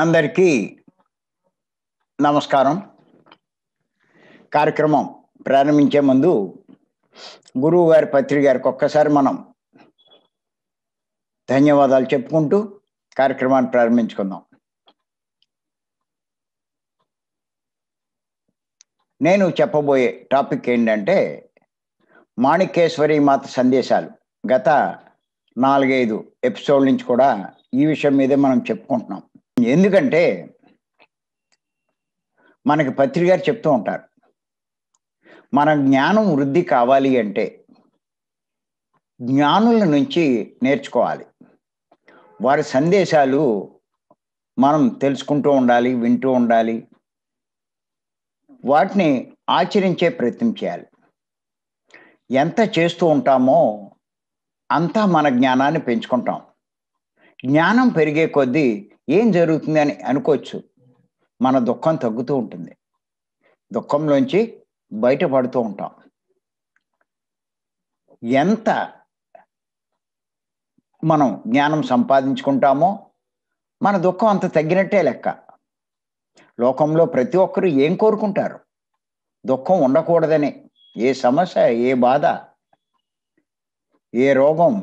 అందరికీ నమస్కారం కార్యక్రమం ప్రారంభించే ముందు గురువు గారి పత్రిక గారికి ఒక్కసారి మనం ధన్యవాదాలు చెప్పుకుంటూ కార్యక్రమాన్ని ప్రారంభించుకుందాం నేను చెప్పబోయే టాపిక్ ఏంటంటే మాణికేశ్వరి మాత సందేశాలు గత నాలుగైదు ఎపిసోడ్ నుంచి కూడా ఈ విషయం మీదే మనం చెప్పుకుంటున్నాం ఎందుకంటే మనకి పత్రికారు చెప్తూ ఉంటారు మన జ్ఞానం వృద్ధి కావాలి అంటే జ్ఞానుల నుంచి నేర్చుకోవాలి వారి సందేశాలు మనం తెలుసుకుంటూ ఉండాలి వింటూ ఉండాలి వాటిని ఆచరించే ప్రయత్నం చేయాలి ఎంత చేస్తూ ఉంటామో అంతా మన జ్ఞానాన్ని పెంచుకుంటాం జ్ఞానం పెరిగే కొద్దీ ఏం జరుగుతుంది అని అనుకోవచ్చు మన దుఃఖం తగ్గుతూ ఉంటుంది దుఃఖంలోంచి బయటపడుతూ ఉంటాం ఎంత మనం జ్ఞానం సంపాదించుకుంటామో మన దుఃఖం అంత తగ్గినట్టే లెక్క లోకంలో ప్రతి ఒక్కరూ ఏం కోరుకుంటారు దుఃఖం ఉండకూడదని ఏ సమస్య ఏ బాధ ఏ రోగం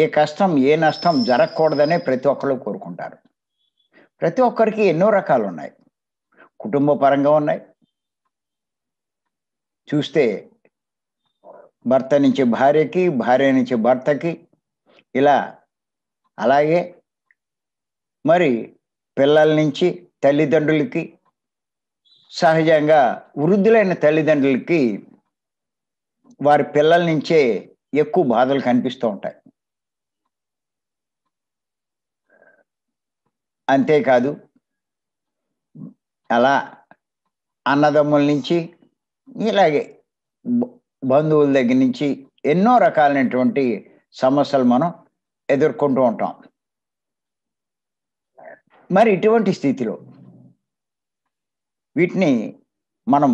ఏ కష్టం ఏ నష్టం జరగకూడదనే ప్రతి ఒక్కరు కోరుకుంటారు ప్రతి ఒక్కరికి ఎన్నో రకాలు ఉన్నాయి కుటుంబ పరంగా ఉన్నాయి చూస్తే భర్త నుంచి భార్యకి భార్య నుంచి భర్తకి ఇలా అలాగే మరి పిల్లల నుంచి తల్లిదండ్రులకి సహజంగా వృద్ధులైన తల్లిదండ్రులకి వారి పిల్లల నుంచే ఎక్కువ బాధలు కనిపిస్తూ ఉంటాయి అంతేకాదు అలా అన్నదమ్ముల నుంచి ఇలాగే బంధువుల దగ్గర నుంచి ఎన్నో రకాలైనటువంటి సమస్యలు మనం ఎదుర్కొంటూ ఉంటాం మరి ఇటువంటి స్థితిలో వీటిని మనం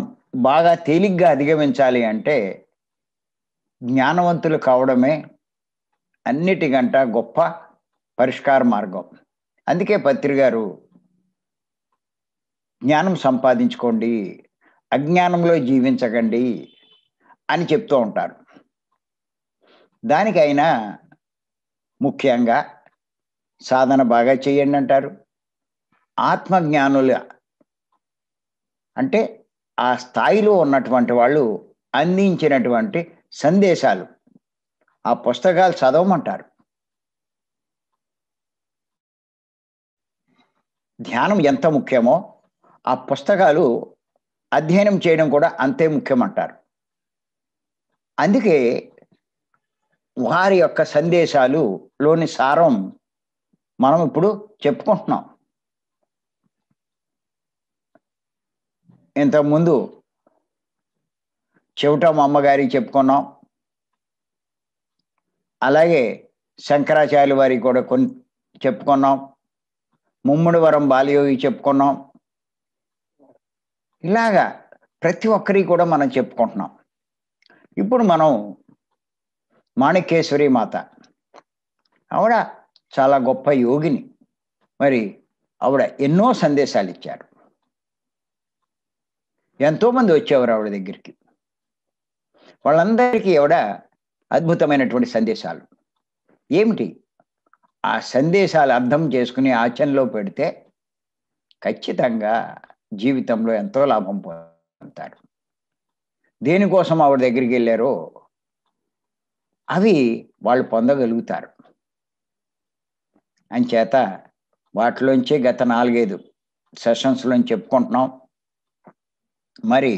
బాగా తేలిగ్గా అధిగమించాలి అంటే జ్ఞానవంతులు కావడమే అన్నిటికంట గొప్ప పరిష్కార మార్గం అందుకే గారు జ్ఞానం సంపాదించుకోండి అజ్ఞానంలో జీవించకండి అని చెప్తూ ఉంటారు దానికైనా ముఖ్యంగా సాధన బాగా చేయండి అంటారు ఆత్మజ్ఞానుల అంటే ఆ స్థాయిలో ఉన్నటువంటి వాళ్ళు అందించినటువంటి సందేశాలు ఆ పుస్తకాలు చదవమంటారు ధ్యానం ఎంత ముఖ్యమో ఆ పుస్తకాలు అధ్యయనం చేయడం కూడా అంతే ముఖ్యం అంటారు అందుకే వారి యొక్క సందేశాలు లోని సారం మనం ఇప్పుడు చెప్పుకుంటున్నాం ఇంతకుముందు చెవిటమ్మ అమ్మగారికి చెప్పుకున్నాం అలాగే శంకరాచార్యుల వారికి కూడా కొన్ని చెప్పుకున్నాం ముమ్ముడు వరం బాలయోగి చెప్పుకున్నాం ఇలాగా ప్రతి ఒక్కరి కూడా మనం చెప్పుకుంటున్నాం ఇప్పుడు మనం మాణికేశ్వరి మాత ఆవిడ చాలా గొప్ప యోగిని మరి ఆవిడ ఎన్నో సందేశాలు ఇచ్చారు ఎంతోమంది వచ్చేవారు ఆవిడ దగ్గరికి వాళ్ళందరికీ ఆవిడ అద్భుతమైనటువంటి సందేశాలు ఏమిటి ఆ సందేశాలు అర్థం చేసుకుని ఆచరణలో పెడితే ఖచ్చితంగా జీవితంలో ఎంతో లాభం పొందుతారు దేనికోసం ఆవిడ దగ్గరికి వెళ్ళారో అవి వాళ్ళు పొందగలుగుతారు అంచేత వాటిలోంచి గత నాలుగైదు సెషన్స్లో చెప్పుకుంటున్నాం మరి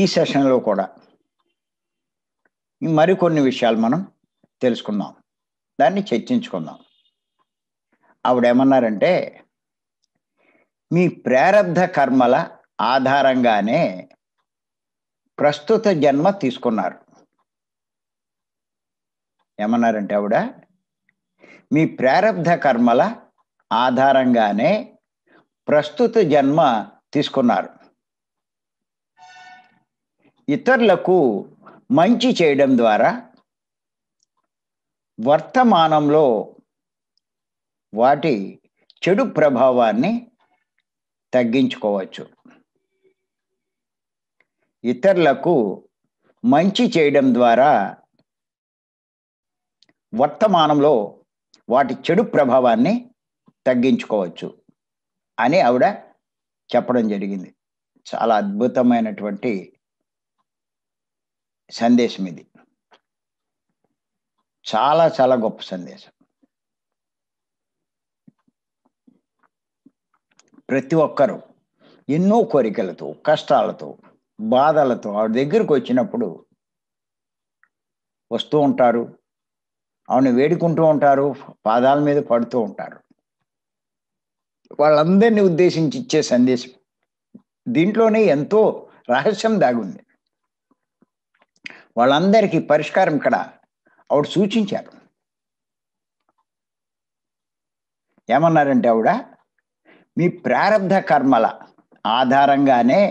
ఈ సెషన్లో కూడా మరికొన్ని విషయాలు మనం తెలుసుకుందాం దాన్ని చర్చించుకుందాం ఆవిడేమన్నారంటే మీ ప్రారంధ కర్మల ఆధారంగానే ప్రస్తుత జన్మ తీసుకున్నారు ఏమన్నారంటే ఆవిడ మీ ప్రారంధ కర్మల ఆధారంగానే ప్రస్తుత జన్మ తీసుకున్నారు ఇతరులకు మంచి చేయడం ద్వారా వర్తమానంలో వాటి చెడు ప్రభావాన్ని తగ్గించుకోవచ్చు ఇతరులకు మంచి చేయడం ద్వారా వర్తమానంలో వాటి చెడు ప్రభావాన్ని తగ్గించుకోవచ్చు అని ఆవిడ చెప్పడం జరిగింది చాలా అద్భుతమైనటువంటి సందేశం ఇది చాలా చాలా గొప్ప సందేశం ప్రతి ఒక్కరూ ఎన్నో కోరికలతో కష్టాలతో బాధలతో ఆవిడ దగ్గరకు వచ్చినప్పుడు వస్తూ ఉంటారు ఆవిని వేడుకుంటూ ఉంటారు పాదాల మీద పడుతూ ఉంటారు వాళ్ళందరినీ ఉద్దేశించి ఇచ్చే సందేశం దీంట్లోనే ఎంతో రహస్యం దాగుంది వాళ్ళందరికీ పరిష్కారం ఇక్కడ ఆవిడ సూచించారు ఏమన్నారంటే ఆవిడ మీ ప్రారంధ కర్మల ఆధారంగానే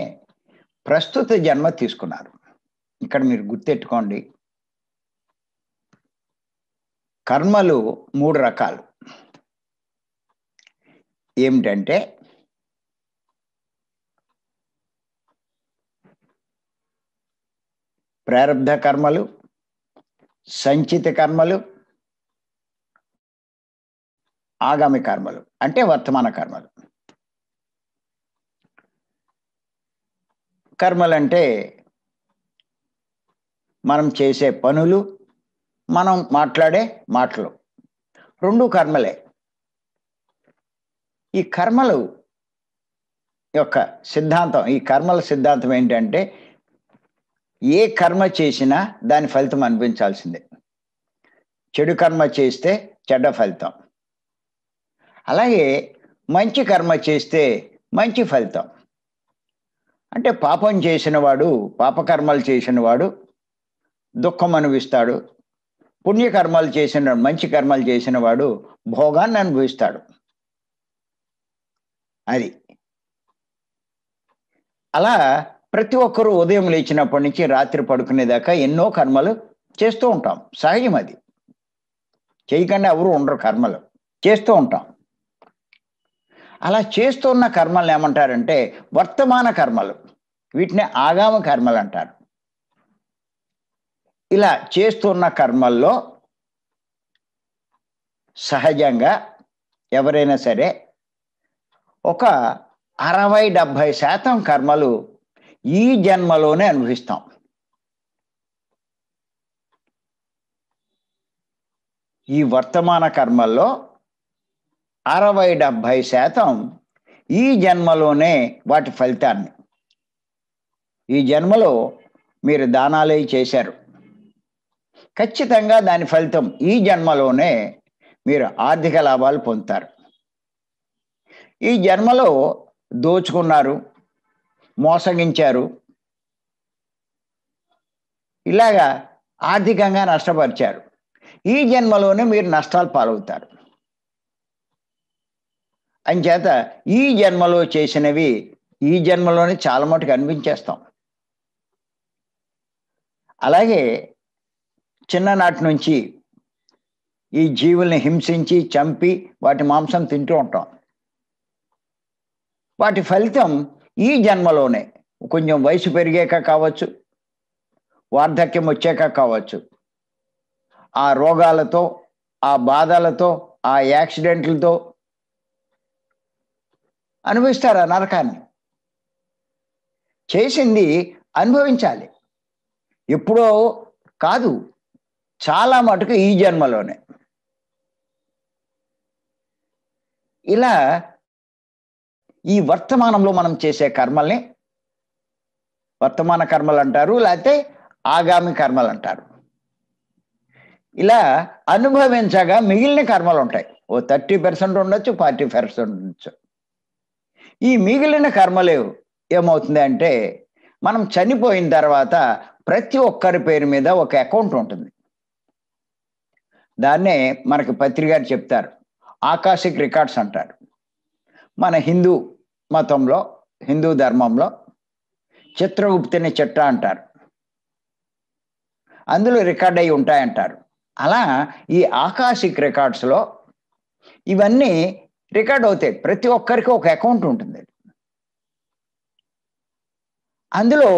ప్రస్తుత జన్మ తీసుకున్నారు ఇక్కడ మీరు గుర్తెట్టుకోండి కర్మలు మూడు రకాలు ఏమిటంటే ప్రారంధ కర్మలు సంచిత కర్మలు ఆగామి కర్మలు అంటే వర్తమాన కర్మలు కర్మలు అంటే మనం చేసే పనులు మనం మాట్లాడే మాటలు రెండు కర్మలే ఈ కర్మలు యొక్క సిద్ధాంతం ఈ కర్మల సిద్ధాంతం ఏంటంటే ఏ కర్మ చేసినా దాని ఫలితం అనిపించాల్సిందే చెడు కర్మ చేస్తే చెడ్డ ఫలితం అలాగే మంచి కర్మ చేస్తే మంచి ఫలితం అంటే పాపం చేసిన వాడు పాపకర్మలు చేసినవాడు దుఃఖం అనుభవిస్తాడు పుణ్యకర్మలు చేసిన మంచి కర్మలు చేసిన వాడు భోగాన్ని అనుభవిస్తాడు అది అలా ప్రతి ఒక్కరూ ఉదయం లేచినప్పటి నుంచి రాత్రి పడుకునేదాకా ఎన్నో కర్మలు చేస్తూ ఉంటాం సహజం అది చేయకుండా ఎవరు ఉండరు కర్మలు చేస్తూ ఉంటాం అలా చేస్తున్న కర్మలు ఏమంటారంటే వర్తమాన కర్మలు వీటిని ఆగామ కర్మలు అంటారు ఇలా చేస్తున్న కర్మల్లో సహజంగా ఎవరైనా సరే ఒక అరవై డెబ్భై శాతం కర్మలు ఈ జన్మలోనే అనుభవిస్తాం ఈ వర్తమాన కర్మల్లో అరవై డెబ్భై శాతం ఈ జన్మలోనే వాటి ఫలితాన్ని ఈ జన్మలో మీరు దానాలే చేశారు ఖచ్చితంగా దాని ఫలితం ఈ జన్మలోనే మీరు ఆర్థిక లాభాలు పొందుతారు ఈ జన్మలో దోచుకున్నారు మోసగించారు ఇలాగా ఆర్థికంగా నష్టపరిచారు ఈ జన్మలోనే మీరు నష్టాలు పాలవుతారు అంచేత ఈ జన్మలో చేసినవి ఈ జన్మలోనే చాలా మటుకు అనిపించేస్తాం అలాగే చిన్ననాటి నుంచి ఈ జీవుల్ని హింసించి చంపి వాటి మాంసం తింటూ ఉంటాం వాటి ఫలితం ఈ జన్మలోనే కొంచెం వయసు పెరిగాక కావచ్చు వార్ధక్యం వచ్చాక కావచ్చు ఆ రోగాలతో ఆ బాధలతో ఆ యాక్సిడెంట్లతో అనుభవిస్తారు ఆ నరకాన్ని చేసింది అనుభవించాలి ఎప్పుడో కాదు చాలా మటుకు ఈ జన్మలోనే ఇలా ఈ వర్తమానంలో మనం చేసే కర్మల్ని వర్తమాన కర్మలు అంటారు లేకపోతే ఆగామి కర్మలు అంటారు ఇలా అనుభవించగా మిగిలిన కర్మలు ఉంటాయి ఓ థర్టీ పర్సెంట్ ఉండొచ్చు ఫార్టీ పర్సెంట్ ఉండొచ్చు ఈ మిగిలిన కర్మలు ఏమవుతుంది అంటే మనం చనిపోయిన తర్వాత ప్రతి ఒక్కరి పేరు మీద ఒక అకౌంట్ ఉంటుంది దాన్నే మనకి పత్రికారు చెప్తారు ఆకాశిక్ రికార్డ్స్ అంటారు మన హిందూ మతంలో హిందూ ధర్మంలో చిత్రగుప్తిని చిట్ట అంటారు అందులో రికార్డ్ అయి ఉంటాయంటారు అలా ఈ ఆకాశిక్ రికార్డ్స్లో ఇవన్నీ రికార్డ్ అవుతాయి ప్రతి ఒక్కరికి ఒక అకౌంట్ ఉంటుంది అందులో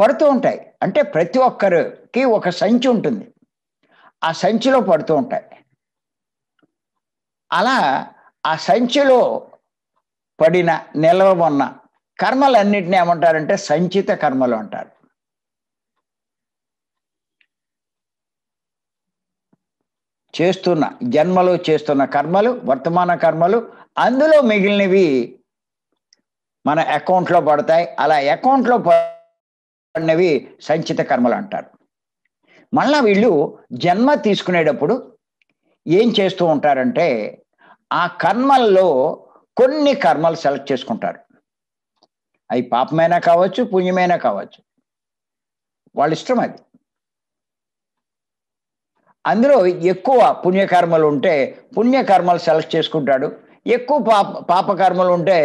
పడుతూ ఉంటాయి అంటే ప్రతి ఒక్కరికి ఒక సంచి ఉంటుంది ఆ సంచిలో పడుతూ ఉంటాయి అలా ఆ సంచిలో పడిన నిల్వ ఉన్న కర్మలన్నింటినీ ఏమంటారంటే సంచిత కర్మలు అంటారు చేస్తున్న జన్మలో చేస్తున్న కర్మలు వర్తమాన కర్మలు అందులో మిగిలినవి మన అకౌంట్లో పడతాయి అలా అకౌంట్లో పడినవి సంచిత కర్మలు అంటారు మళ్ళా వీళ్ళు జన్మ తీసుకునేటప్పుడు ఏం చేస్తూ ఉంటారంటే ఆ కర్మల్లో కొన్ని కర్మలు సెలెక్ట్ చేసుకుంటారు అవి పాపమైనా కావచ్చు పుణ్యమైనా కావచ్చు వాళ్ళ ఇష్టం అది అందులో ఎక్కువ పుణ్యకర్మలు ఉంటే పుణ్యకర్మలు సెలెక్ట్ చేసుకుంటాడు ఎక్కువ పాప పాపకర్మలు ఉంటే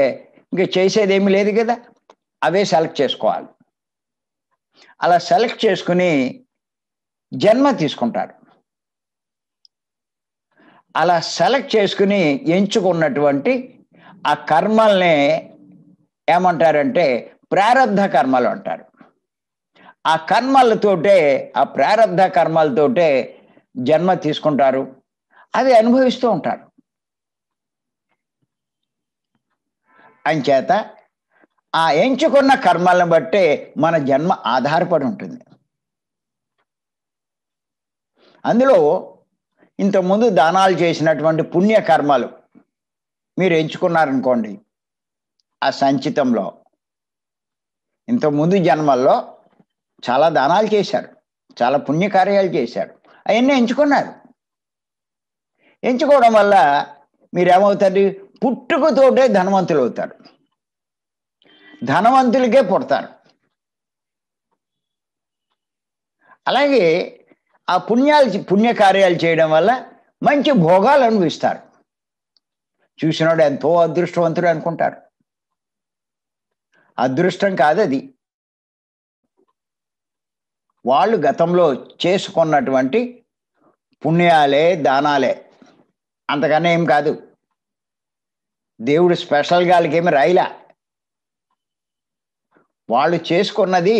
ఇంక చేసేదేమీ లేదు కదా అవే సెలెక్ట్ చేసుకోవాలి అలా సెలెక్ట్ చేసుకుని జన్మ తీసుకుంటారు అలా సెలెక్ట్ చేసుకుని ఎంచుకున్నటువంటి ఆ కర్మల్ని ఏమంటారంటే ప్రారంధ కర్మలు అంటారు ఆ కర్మలతోటే ఆ ప్రారంధ కర్మలతోటే జన్మ తీసుకుంటారు అవి అనుభవిస్తూ ఉంటారు అంచేత ఆ ఎంచుకున్న కర్మలను బట్టే మన జన్మ ఆధారపడి ఉంటుంది అందులో ఇంతకుముందు దానాలు చేసినటువంటి పుణ్యకర్మలు మీరు ఎంచుకున్నారనుకోండి ఆ సంచితంలో ఇంతకుముందు జన్మల్లో చాలా దానాలు చేశారు చాలా పుణ్యకార్యాలు చేశారు అవన్నీ ఎంచుకున్నారు ఎంచుకోవడం వల్ల మీరేమవుతారు పుట్టుకతోటే ధనవంతులు అవుతారు ధనవంతులకే పుడతారు అలాగే ఆ పుణ్యాలు పుణ్యకార్యాలు చేయడం వల్ల మంచి భోగాలు అనుభవిస్తారు చూసినాడు ఎంతో అదృష్టవంతుడు అనుకుంటారు అదృష్టం కాదది వాళ్ళు గతంలో చేసుకున్నటువంటి పుణ్యాలే దానాలే అంతకన్నా ఏం కాదు దేవుడు స్పెషల్గా వాళ్ళకేమి రాయిలా వాళ్ళు చేసుకున్నది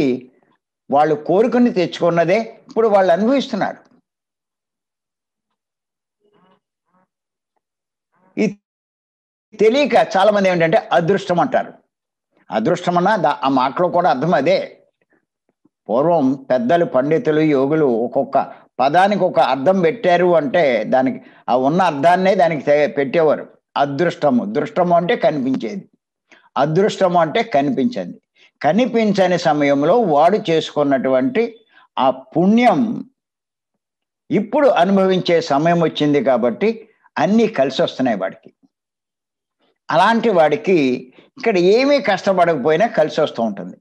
వాళ్ళు కోరుకుని తెచ్చుకున్నదే ఇప్పుడు వాళ్ళు అనుభవిస్తున్నారు తెలియక చాలామంది ఏమిటంటే అదృష్టం అంటారు అదృష్టం అన్న ఆ మాటలో కూడా అర్థం అదే పూర్వం పెద్దలు పండితులు యోగులు ఒక్కొక్క పదానికి ఒక అర్థం పెట్టారు అంటే దానికి ఆ ఉన్న అర్థాన్నే దానికి పెట్టేవారు అదృష్టము దృష్టము అంటే కనిపించేది అదృష్టము అంటే కనిపించింది కనిపించని సమయంలో వాడు చేసుకున్నటువంటి ఆ పుణ్యం ఇప్పుడు అనుభవించే సమయం వచ్చింది కాబట్టి అన్నీ కలిసి వస్తున్నాయి వాడికి అలాంటి వాడికి ఇక్కడ ఏమీ కష్టపడకపోయినా కలిసి వస్తూ ఉంటుంది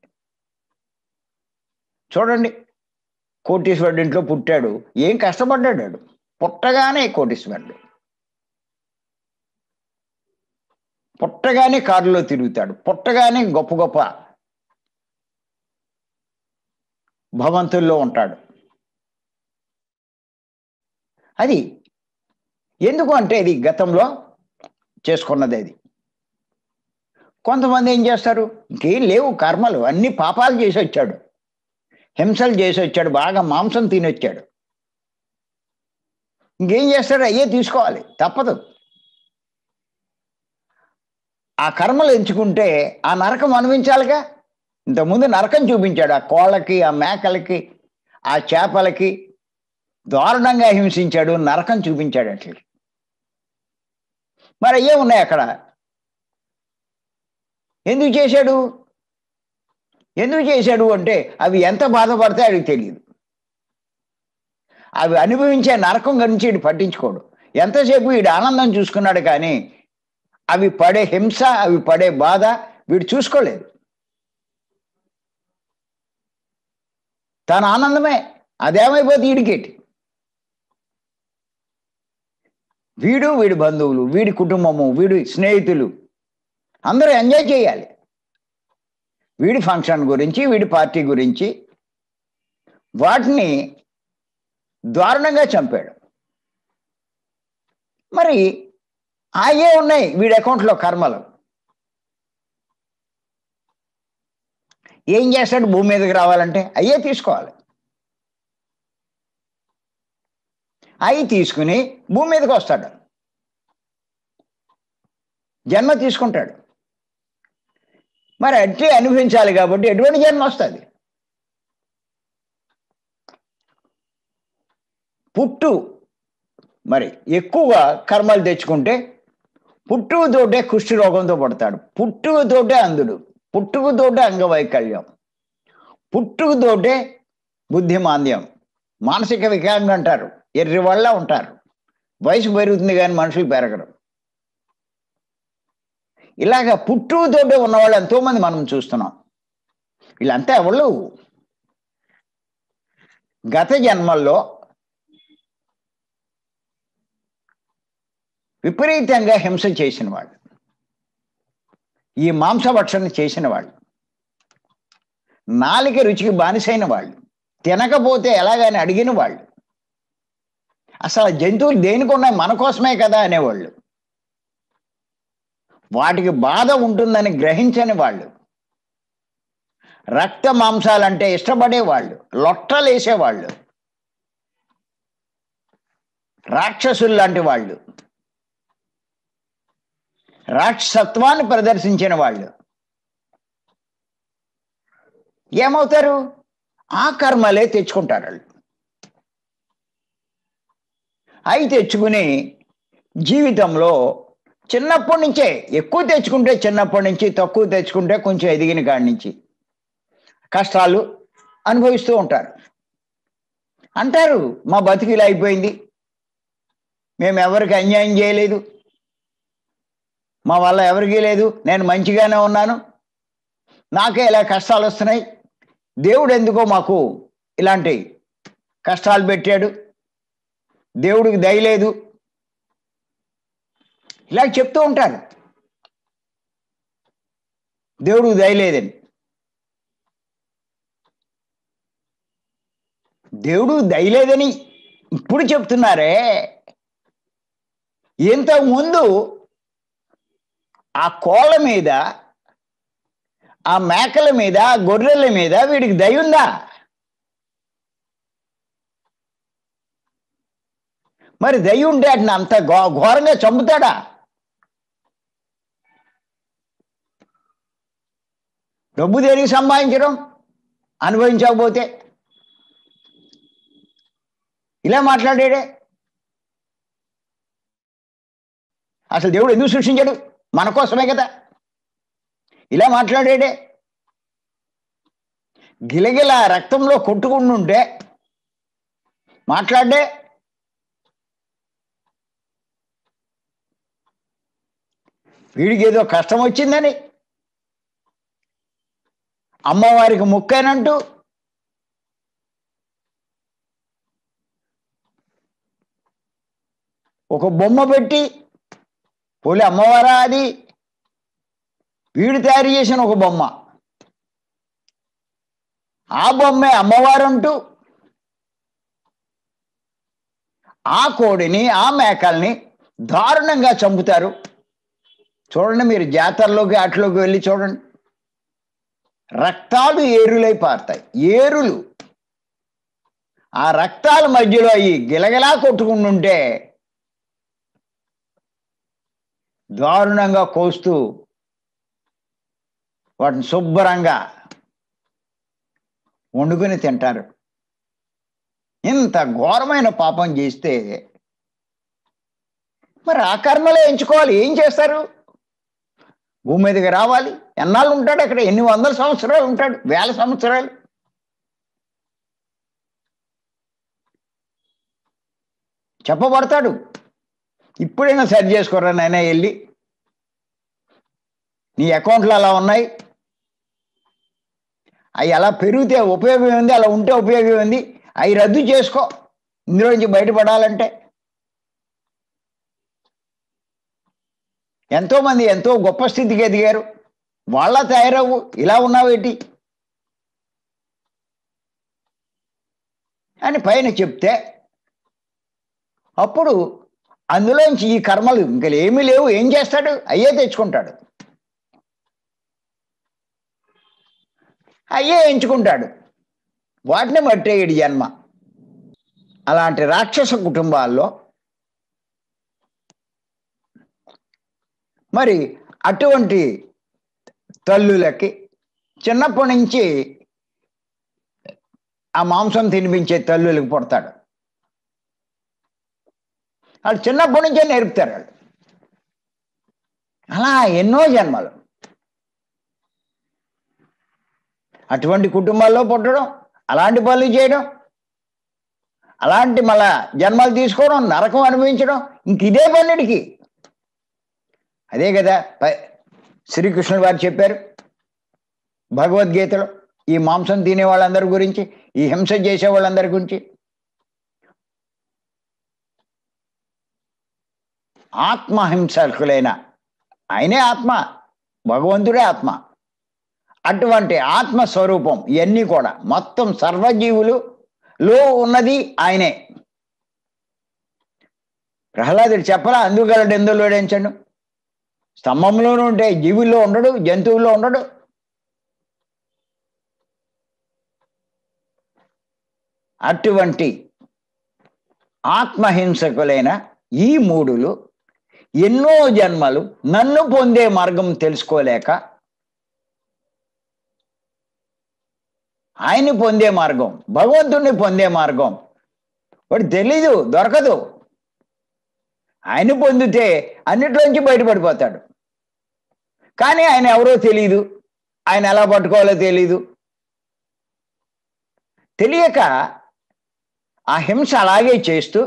చూడండి కోటీశ్వరుడు ఇంట్లో పుట్టాడు ఏం కష్టపడ్డాడు పుట్టగానే కోటీశ్వరుడు పుట్టగానే కారులో తిరుగుతాడు పుట్టగానే గొప్ప గొప్ప భవంతుల్లో ఉంటాడు అది ఎందుకు అంటే ఇది గతంలో చేసుకున్నది అది కొంతమంది ఏం చేస్తారు ఇంకేం లేవు కర్మలు అన్ని పాపాలు చేసి వచ్చాడు హింసలు చేసి వచ్చాడు బాగా మాంసం తినొచ్చాడు ఇంకేం చేస్తాడు అయ్యే తీసుకోవాలి తప్పదు ఆ కర్మలు ఎంచుకుంటే ఆ నరకం అనుభవించాలిగా ఇంతకుముందు నరకం చూపించాడు ఆ కోళ్ళకి ఆ మేకలకి ఆ చేపలకి దారుణంగా హింసించాడు నరకం చూపించాడు అట్లకి మరి అయ్యే ఉన్నాయి అక్కడ ఎందుకు చేశాడు ఎందుకు చేశాడు అంటే అవి ఎంత బాధపడితే ఆడికి తెలియదు అవి అనుభవించే నరకం గురించి వీడు పట్టించుకోడు ఎంతసేపు వీడు ఆనందం చూసుకున్నాడు కానీ అవి పడే హింస అవి పడే బాధ వీడు చూసుకోలేదు తన ఆనందమే అదేమైపోతే వీడికేటి వీడు వీడి బంధువులు వీడి కుటుంబము వీడి స్నేహితులు అందరూ ఎంజాయ్ చేయాలి వీడి ఫంక్షన్ గురించి వీడి పార్టీ గురించి వాటిని దారుణంగా చంపాడు మరి ఆయే ఉన్నాయి వీడి అకౌంట్లో కర్మలు ఏం చేస్తాడు భూమి మీదకి రావాలంటే అయ్యే తీసుకోవాలి అవి తీసుకుని భూమి మీదకి వస్తాడు జన్మ తీసుకుంటాడు మరి అట్టే అనుభవించాలి కాబట్టి ఎటువంటి జన్మ వస్తుంది పుట్టు మరి ఎక్కువగా కర్మలు తెచ్చుకుంటే పుట్టుకతోటే కుష్టి రోగంతో పడతాడు పుట్టుకతోటే అందుడు పుట్టుకతోటే అంగవైకల్యం పుట్టుకతోటే బుద్ధిమాంద్యం మానసిక వికలాంగులు అంటారు ఎర్రి వల్ల ఉంటారు వయసు పెరుగుతుంది కానీ మనుషులు పెరగడం ఇలాగ పుట్టుతోటే ఉన్నవాళ్ళు ఎంతోమంది మనం చూస్తున్నాం వీళ్ళంతా ఎవళ్ళు గత జన్మల్లో విపరీతంగా హింస చేసిన వాళ్ళు ఈ మాంసభక్షణ చేసిన వాళ్ళు నాలిక రుచికి బానిసైన వాళ్ళు తినకపోతే ఎలాగని అడిగిన వాళ్ళు అసలు జంతువులు దేనికి ఉన్నాయి మన కోసమే కదా అనేవాళ్ళు వాటికి బాధ ఉంటుందని గ్రహించని వాళ్ళు రక్త మాంసాలంటే ఇష్టపడేవాళ్ళు లొట్టలేసేవాళ్ళు రాక్షసులు లాంటి వాళ్ళు రాక్షసత్వాన్ని ప్రదర్శించిన వాళ్ళు ఏమవుతారు ఆ కర్మలే తెచ్చుకుంటారు వాళ్ళు అవి తెచ్చుకుని జీవితంలో చిన్నప్పటి నుంచే ఎక్కువ తెచ్చుకుంటే చిన్నప్పటి నుంచి తక్కువ తెచ్చుకుంటే కొంచెం ఎదిగిన కాడి నుంచి కష్టాలు అనుభవిస్తూ ఉంటారు అంటారు మా బతికిలా అయిపోయింది మేము ఎవరికి అన్యాయం చేయలేదు మా వల్ల ఎవరికీ లేదు నేను మంచిగానే ఉన్నాను నాకే ఇలా కష్టాలు వస్తున్నాయి దేవుడు ఎందుకో మాకు ఇలాంటి కష్టాలు పెట్టాడు దేవుడికి దయలేదు ఇలా చెప్తూ ఉంటారు దేవుడు దయలేదని దేవుడు దయలేదని ఇప్పుడు చెప్తున్నారే ఇంతకుముందు ఆ కోళ్ళ మీద ఆ మేకల మీద గొర్రెల మీద వీడికి దయ ఉందా మరి దయ ఉంటే అంత ఘోరంగా చంపుతాడా డబ్బు దేనికి సంపాదించడం అనుభవించకపోతే ఇలా మాట్లాడాడే అసలు దేవుడు ఎందుకు సృష్టించాడు మన కోసమే కదా ఇలా మాట్లాడాడే గిలగిల రక్తంలో కొట్టుకుంటుంటే మాట్లాడే వీడికి ఏదో కష్టం వచ్చిందని అమ్మవారికి ముక్కేనంటూ ఒక బొమ్మ పెట్టి పోలి అమ్మవారా అది వీడు తయారు చేసిన ఒక బొమ్మ ఆ బొమ్మే అంటూ ఆ కోడిని ఆ మేకల్ని దారుణంగా చంపుతారు చూడండి మీరు జాతరలోకి అట్లోకి వెళ్ళి చూడండి రక్తాలు ఏరులై పారుతాయి ఏరులు ఆ రక్తాల మధ్యలో అవి గిలగిలా కొట్టుకుంటుంటే దారుణంగా కోస్తూ వాటిని శుభ్రంగా వండుకొని తింటారు ఇంత ఘోరమైన పాపం చేస్తే మరి ఆ కర్మలే ఎంచుకోవాలి ఏం చేస్తారు భూమి మీదకి రావాలి ఎన్నాళ్ళు ఉంటాడు అక్కడ ఎన్ని వందల సంవత్సరాలు ఉంటాడు వేల సంవత్సరాలు చెప్పబడతాడు ఇప్పుడైనా సరి చేసుకోరా నాయన వెళ్ళి నీ అకౌంట్లు అలా ఉన్నాయి అవి అలా పెరిగితే ఉపయోగం ఉంది అలా ఉంటే ఉపయోగం ఉంది అవి రద్దు చేసుకో ఇందులో నుంచి బయటపడాలంటే ఎంతోమంది ఎంతో గొప్ప స్థితికి ఎదిగారు వాళ్ళ తయారవు ఇలా ఉన్నావేటి అని పైన చెప్తే అప్పుడు అందులోంచి ఈ కర్మలు ఇంకా ఏమీ లేవు ఏం చేస్తాడు అయ్యే తెచ్చుకుంటాడు అయ్యే ఎంచుకుంటాడు వాటిని మట్టేయడు జన్మ అలాంటి రాక్షస కుటుంబాల్లో మరి అటువంటి తల్లులకి చిన్నప్పటి నుంచి ఆ మాంసం తినిపించే తల్లులకు పుడతాడు వాళ్ళు చిన్నప్పటి నుంచే నేర్పుతారు వాళ్ళు అలా ఎన్నో జన్మలు అటువంటి కుటుంబాల్లో పుట్టడం అలాంటి పనులు చేయడం అలాంటి మళ్ళా జన్మలు తీసుకోవడం నరకం అనుభవించడం ఇంక ఇదే పన్నెడికి అదే కదా శ్రీకృష్ణుడు వారు చెప్పారు భగవద్గీతలో ఈ మాంసం తినే వాళ్ళందరి గురించి ఈ హింస చేసే వాళ్ళందరి గురించి ఆత్మహింసకులైన ఆయనే ఆత్మ భగవంతుడే ఆత్మ అటువంటి ఆత్మస్వరూపం ఇవన్నీ కూడా మొత్తం సర్వజీవులు లో ఉన్నది ఆయనే ప్రహ్లాదుడు చెప్పరా అందుగలడు ఎందులో వేడించండు స్తంభంలోనూ ఉంటే జీవుల్లో ఉండడు జంతువుల్లో ఉండడు అటువంటి ఆత్మహింసకులైన ఈ మూడులు ఎన్నో జన్మలు నన్ను పొందే మార్గం తెలుసుకోలేక ఆయన్ని పొందే మార్గం భగవంతుణ్ణి పొందే మార్గం వాడు తెలీదు దొరకదు ఆయన పొందితే అన్నిట్లోంచి బయటపడిపోతాడు కానీ ఆయన ఎవరో తెలియదు ఆయన ఎలా పట్టుకోవాలో తెలీదు తెలియక ఆ హింస అలాగే చేస్తూ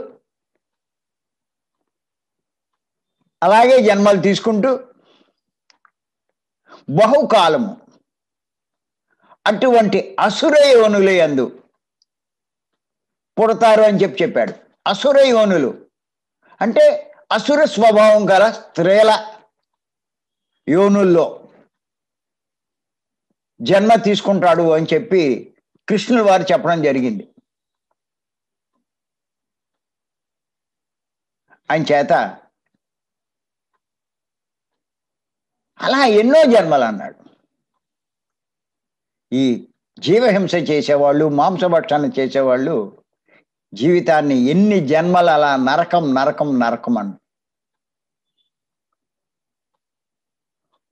అలాగే జన్మలు తీసుకుంటూ బహుకాలము అటువంటి అసుర యోనులే అందు పుడతారు అని చెప్పి చెప్పాడు అసుర యోనులు అంటే అసుర స్వభావం గల స్త్రీల యోనుల్లో జన్మ తీసుకుంటాడు అని చెప్పి కృష్ణుల వారు చెప్పడం జరిగింది ఆయన చేత అలా ఎన్నో జన్మలు అన్నాడు ఈ జీవహింస చేసేవాళ్ళు మాంసభక్షణ చేసేవాళ్ళు జీవితాన్ని ఎన్ని జన్మలు అలా నరకం నరకం నరకం అంట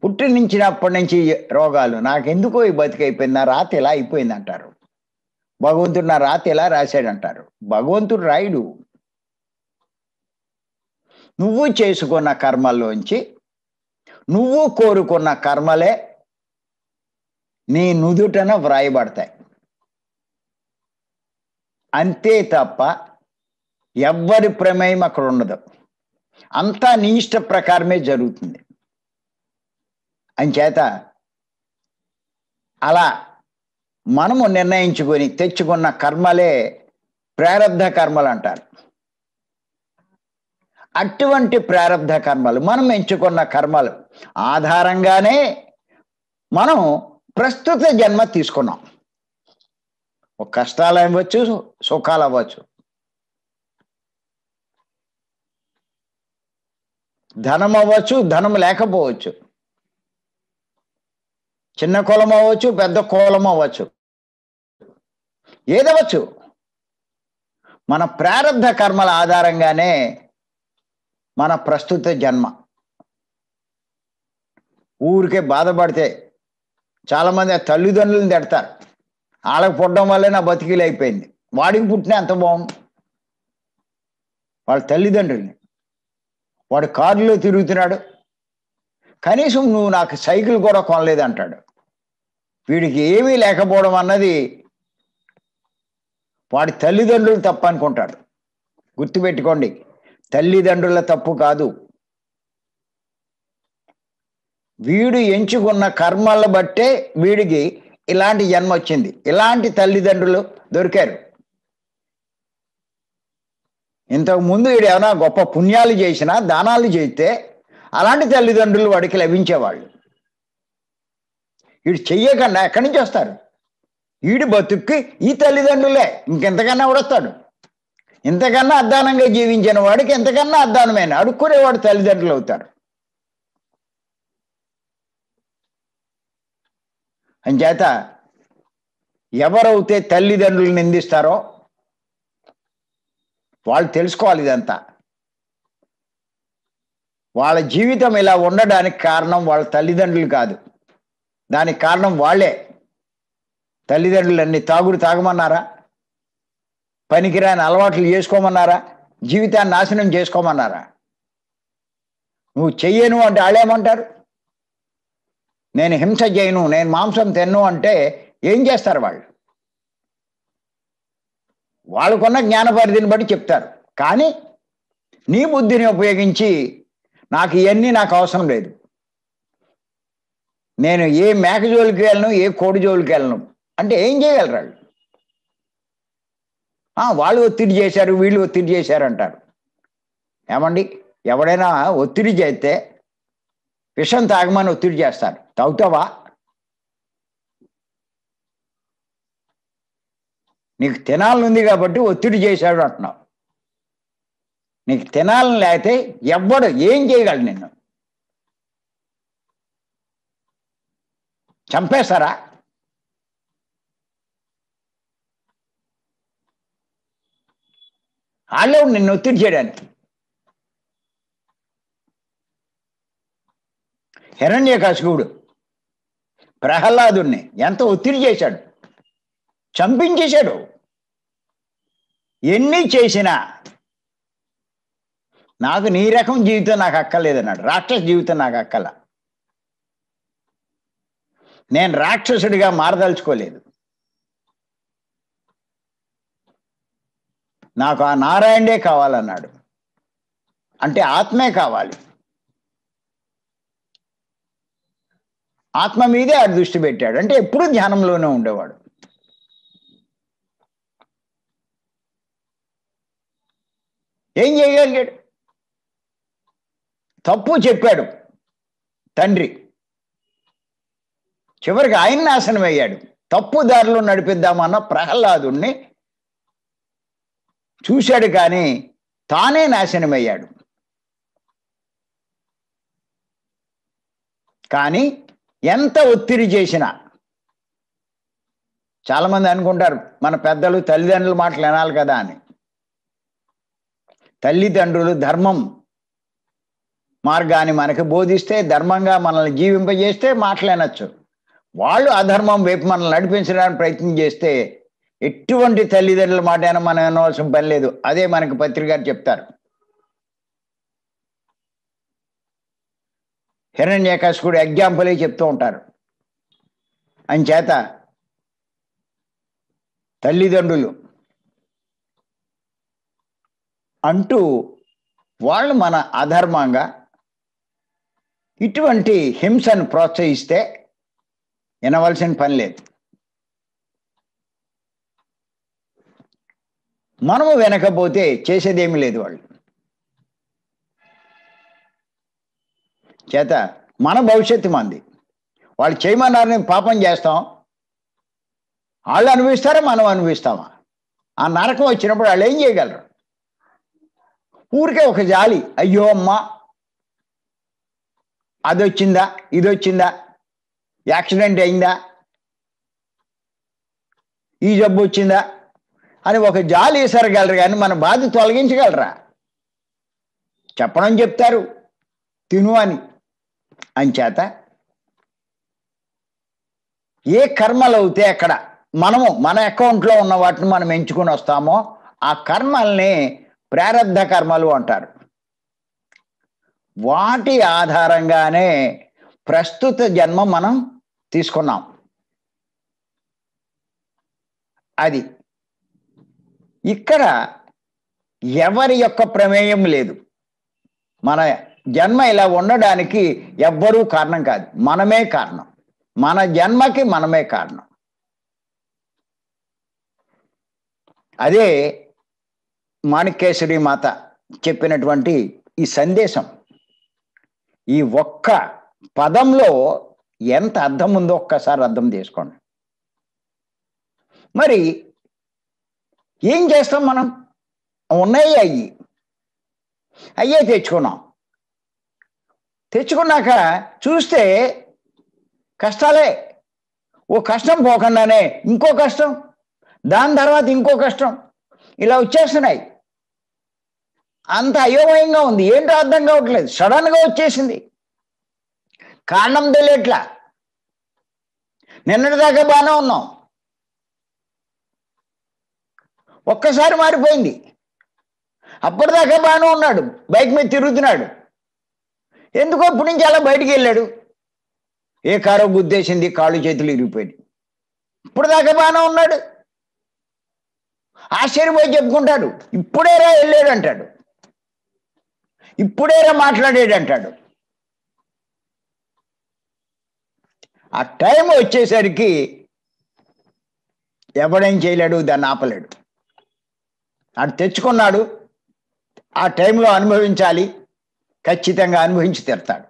పుట్టి నుంచి రోగాలు ఎందుకో ఈ బతికైపోయింది నా రాత ఎలా అయిపోయింది అంటారు భగవంతుడు నా రాత ఎలా రాశాడంటారు భగవంతుడు రాయుడు నువ్వు చేసుకున్న కర్మల్లోంచి నువ్వు కోరుకున్న కర్మలే నీ నుదుటన వ్రాయబడతాయి అంతే తప్ప ఎవ్వరి ప్రమేయం అక్కడ ఉండదు అంతా నీ ఇష్ట ప్రకారమే జరుగుతుంది అంచేత అలా మనము నిర్ణయించుకొని తెచ్చుకున్న కర్మలే ప్రారంధ కర్మలు అంటారు అటువంటి ప్రారంధ కర్మలు మనం ఎంచుకున్న కర్మలు ఆధారంగానే మనం ప్రస్తుత జన్మ తీసుకున్నాం ఒక కష్టాలు అవ్వచ్చు సుఖాలు అవ్వచ్చు ధనం అవ్వచ్చు ధనం లేకపోవచ్చు చిన్న కులం అవ్వచ్చు పెద్ద కులం అవ్వచ్చు ఏదవచ్చు మన ప్రారంభ కర్మల ఆధారంగానే మన ప్రస్తుత జన్మ ఊరికే బాధపడితే చాలామంది తల్లిదండ్రులను తిడతారు వాళ్ళకి పుట్టడం వల్లే నా బతికీలు అయిపోయింది వాడికి పుట్టిన ఎంత బాగుంది వాళ్ళ తల్లిదండ్రుల్ని వాడు కారులో తిరుగుతున్నాడు కనీసం నువ్వు నాకు సైకిల్ కూడా కొనలేదు అంటాడు వీడికి ఏమీ లేకపోవడం అన్నది వాడి తల్లిదండ్రులు తప్పు అనుకుంటాడు గుర్తుపెట్టుకోండి తల్లిదండ్రుల తప్పు కాదు వీడు ఎంచుకున్న కర్మల బట్టే వీడికి ఇలాంటి జన్మ వచ్చింది ఇలాంటి తల్లిదండ్రులు దొరికారు ఇంతకు ముందు వీడు ఏమైనా గొప్ప పుణ్యాలు చేసినా దానాలు చేస్తే అలాంటి తల్లిదండ్రులు వాడికి లభించేవాళ్ళు వీడు చెయ్యకుండా ఎక్కడి నుంచి వస్తారు వీడి బతుక్కి ఈ తల్లిదండ్రులే ఇంకెంతకన్నా వస్తాడు ఇంతకన్నా అద్దానంగా జీవించిన వాడికి ఎంతకన్నా అద్దానమైన అడుక్కునేవాడు తల్లిదండ్రులు అవుతారు అంచేత ఎవరైతే తల్లిదండ్రులు నిందిస్తారో వాళ్ళు తెలుసుకోవాలి ఇదంతా వాళ్ళ జీవితం ఇలా ఉండడానికి కారణం వాళ్ళ తల్లిదండ్రులు కాదు దానికి కారణం వాళ్ళే తల్లిదండ్రులు అన్ని తాగుడు తాగమన్నారా పనికిరాని అలవాట్లు చేసుకోమన్నారా జీవితాన్ని నాశనం చేసుకోమన్నారా నువ్వు చెయ్యను అంటే వాళ్ళేమంటారు నేను హింస చేయను నేను మాంసం తిన్ను అంటే ఏం చేస్తారు వాళ్ళు వాళ్ళకున్న జ్ఞాన పరిధిని బట్టి చెప్తారు కానీ నీ బుద్ధిని ఉపయోగించి నాకు ఇవన్నీ నాకు అవసరం లేదు నేను ఏ మేక జోలికి వెళ్ళను ఏ కోడి జోలికి వెళ్ళను అంటే ఏం చేయగలరు వాళ్ళు వాళ్ళు ఒత్తిడి చేశారు వీళ్ళు ఒత్తిడి చేశారు అంటారు ఏమండి ఎవడైనా ఒత్తిడి చేస్తే విషం తాగమని ఒత్తిడి చేస్తారు తాగుతావా నీకు తినాలనుంది కాబట్టి ఒత్తిడి చేశాడు అంటున్నావు నీకు తినాలని లేకపోతే ఎవ్వడు ఏం చేయగలడు నిన్ను చంపేస్తారా వాళ్ళు నిన్ను ఒత్తిడి చేయడానికి హిరణ్యకాశికుడు ప్రహ్లాదుణ్ణి ఎంత ఒత్తిడి చేశాడు చంపించేశాడు ఎన్ని చేసినా నాకు నీ రకం జీవితం నాకు అక్కర్లేదన్నాడు రాక్షస జీవితం నాకు అక్కల నేను రాక్షసుడిగా మారదలుచుకోలేదు నాకు ఆ నారాయణే కావాలన్నాడు అంటే ఆత్మే కావాలి ఆత్మ మీదే ఆడు దృష్టి పెట్టాడు అంటే ఎప్పుడు ధ్యానంలోనే ఉండేవాడు ఏం చేయగలిగాడు తప్పు చెప్పాడు తండ్రి చివరికి ఆయన నాశనం అయ్యాడు తప్పు దారిలో నడిపిద్దామన్న ప్రహ్లాదుణ్ణి చూశాడు కానీ తానే నాశనమయ్యాడు కానీ ఎంత ఒత్తిడి చేసినా చాలామంది అనుకుంటారు మన పెద్దలు తల్లిదండ్రుల మాటలు వినాలి కదా అని తల్లిదండ్రులు ధర్మం మార్గాన్ని మనకు బోధిస్తే ధర్మంగా మనల్ని జీవింపజేస్తే మాట్లాడచ్చు వాళ్ళు అధర్మం వైపు మనల్ని నడిపించడానికి ప్రయత్నం చేస్తే ఎటువంటి తల్లిదండ్రుల మాట అయినా మనం వినవలసిన పని లేదు అదే మనకు పత్రికారు చెప్తారు హిరణ్యకాశకుడు ఎగ్జాంపులే చెప్తూ ఉంటారు అంచేత తల్లిదండ్రులు అంటూ వాళ్ళు మన అధర్మంగా ఇటువంటి హింసను ప్రోత్సహిస్తే వినవలసిన పని లేదు మనము వినకపోతే చేసేదేమీ లేదు వాళ్ళు చేత మన భవిష్యత్తు మంది వాళ్ళు చేయమన్నారని పాపం చేస్తాం వాళ్ళు అనుభవిస్తారా మనం అనుభవిస్తామా ఆ నరకం వచ్చినప్పుడు వాళ్ళు ఏం చేయగలరు ఊరికే ఒక జాలి అయ్యో అమ్మ అది వచ్చిందా ఇది వచ్చిందా యాక్సిడెంట్ అయిందా ఈ జబ్బు వచ్చిందా అని ఒక జాలి వేసరగలరు కానీ మన బాధ తొలగించగలరా చెప్పడం చెప్తారు తిను అని అంచేత ఏ కర్మలు అవుతే అక్కడ మనము మన అకౌంట్లో ఉన్న వాటిని మనం ఎంచుకుని వస్తామో ఆ కర్మల్ని ప్రారంధ కర్మలు అంటారు వాటి ఆధారంగానే ప్రస్తుత జన్మ మనం తీసుకున్నాం అది ఇక్కడ ఎవరి యొక్క ప్రమేయం లేదు మన జన్మ ఇలా ఉండడానికి ఎవ్వరూ కారణం కాదు మనమే కారణం మన జన్మకి మనమే కారణం అదే మాణిక్యేశ్వరి మాత చెప్పినటువంటి ఈ సందేశం ఈ ఒక్క పదంలో ఎంత అర్థం ఉందో ఒక్కసారి అర్థం చేసుకోండి మరి ఏం చేస్తాం మనం ఉన్నాయి అయ్యి అయ్యే తెచ్చుకున్నాం తెచ్చుకున్నాక చూస్తే కష్టాలే ఓ కష్టం పోకుండానే ఇంకో కష్టం దాని తర్వాత ఇంకో కష్టం ఇలా వచ్చేస్తున్నాయి అంత అయోమయంగా ఉంది ఏంటో అర్థం కావట్లేదు సడన్గా వచ్చేసింది కారణం తెలియట్లా నిన్నటిదాకా బాగానే ఉన్నాం ఒక్కసారి మారిపోయింది అప్పటిదాకా బాగానే ఉన్నాడు బైక్ మీద తిరుగుతున్నాడు ఎందుకో ఇప్పుడు నుంచి అలా బయటికి వెళ్ళాడు ఏ కారో గుద్దేసింది కాళ్ళు చేతులు ఇరిగిపోయాడు ఇప్పుడు దాకా బాగానే ఉన్నాడు ఆశ్చర్యపోయి చెప్పుకుంటాడు ఇప్పుడేరా వెళ్ళాడు అంటాడు ఇప్పుడేరా మాట్లాడాడు అంటాడు ఆ టైం వచ్చేసరికి ఎవడేం చేయలేడు దాన్ని ఆపలేడు అటు తెచ్చుకున్నాడు ఆ టైంలో అనుభవించాలి ఖచ్చితంగా అనుభవించి తీరుతాడు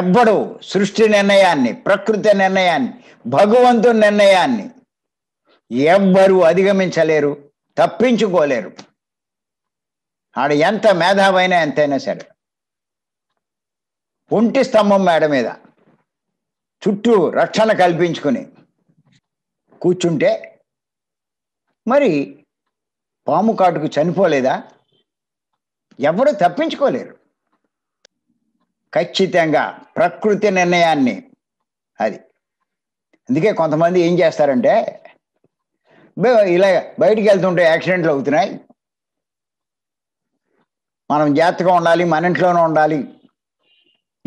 ఎవ్వడు సృష్టి నిర్ణయాన్ని ప్రకృతి నిర్ణయాన్ని భగవంతుని నిర్ణయాన్ని ఎవ్వరూ అధిగమించలేరు తప్పించుకోలేరు ఆడ ఎంత మేధావైనా ఎంతైనా సరే ఒంటి స్తంభం మేడ మీద చుట్టూ రక్షణ కల్పించుకుని కూర్చుంటే మరి పాము కాటుకు చనిపోలేదా ఎవరు తప్పించుకోలేరు ఖచ్చితంగా ప్రకృతి నిర్ణయాన్ని అది అందుకే కొంతమంది ఏం చేస్తారంటే ఇలా బయటికి వెళ్తుంటే యాక్సిడెంట్లు అవుతున్నాయి మనం జాగ్రత్తగా ఉండాలి మన ఇంట్లోనే ఉండాలి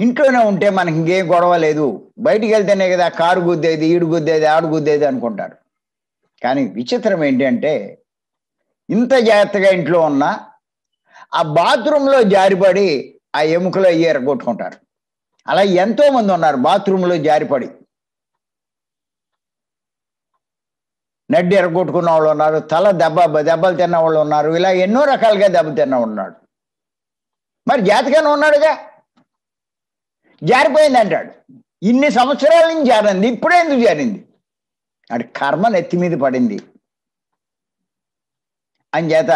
ఇంట్లోనే ఉంటే మనకి ఇంకేం గొడవ లేదు బయటికి వెళ్తేనే కదా కారు గుద్దేది ఈడు గుద్దేది ఆడు గుద్దేది అనుకుంటారు కానీ విచిత్రం ఏంటంటే ఇంత జాగ్రత్తగా ఇంట్లో ఉన్నా ఆ బాత్రూంలో జారిపడి ఆ ఎముకలు అయ్యి ఎరగొట్టుకుంటారు అలా ఎంతో మంది ఉన్నారు బాత్రూంలో జారిపడి నడ్డి ఎరగొట్టుకున్న వాళ్ళు ఉన్నారు తల దెబ్బ దెబ్బలు తిన్న వాళ్ళు ఉన్నారు ఇలా ఎన్నో రకాలుగా దెబ్బ తిన్న ఉన్నాడు మరి జాతకాన్ని ఉన్నాడుగా జారిపోయింది అంటాడు ఇన్ని సంవత్సరాల నుంచి జారింది ఇప్పుడే ఎందుకు జారింది అంటే కర్మ నెత్తి మీద పడింది అంచేత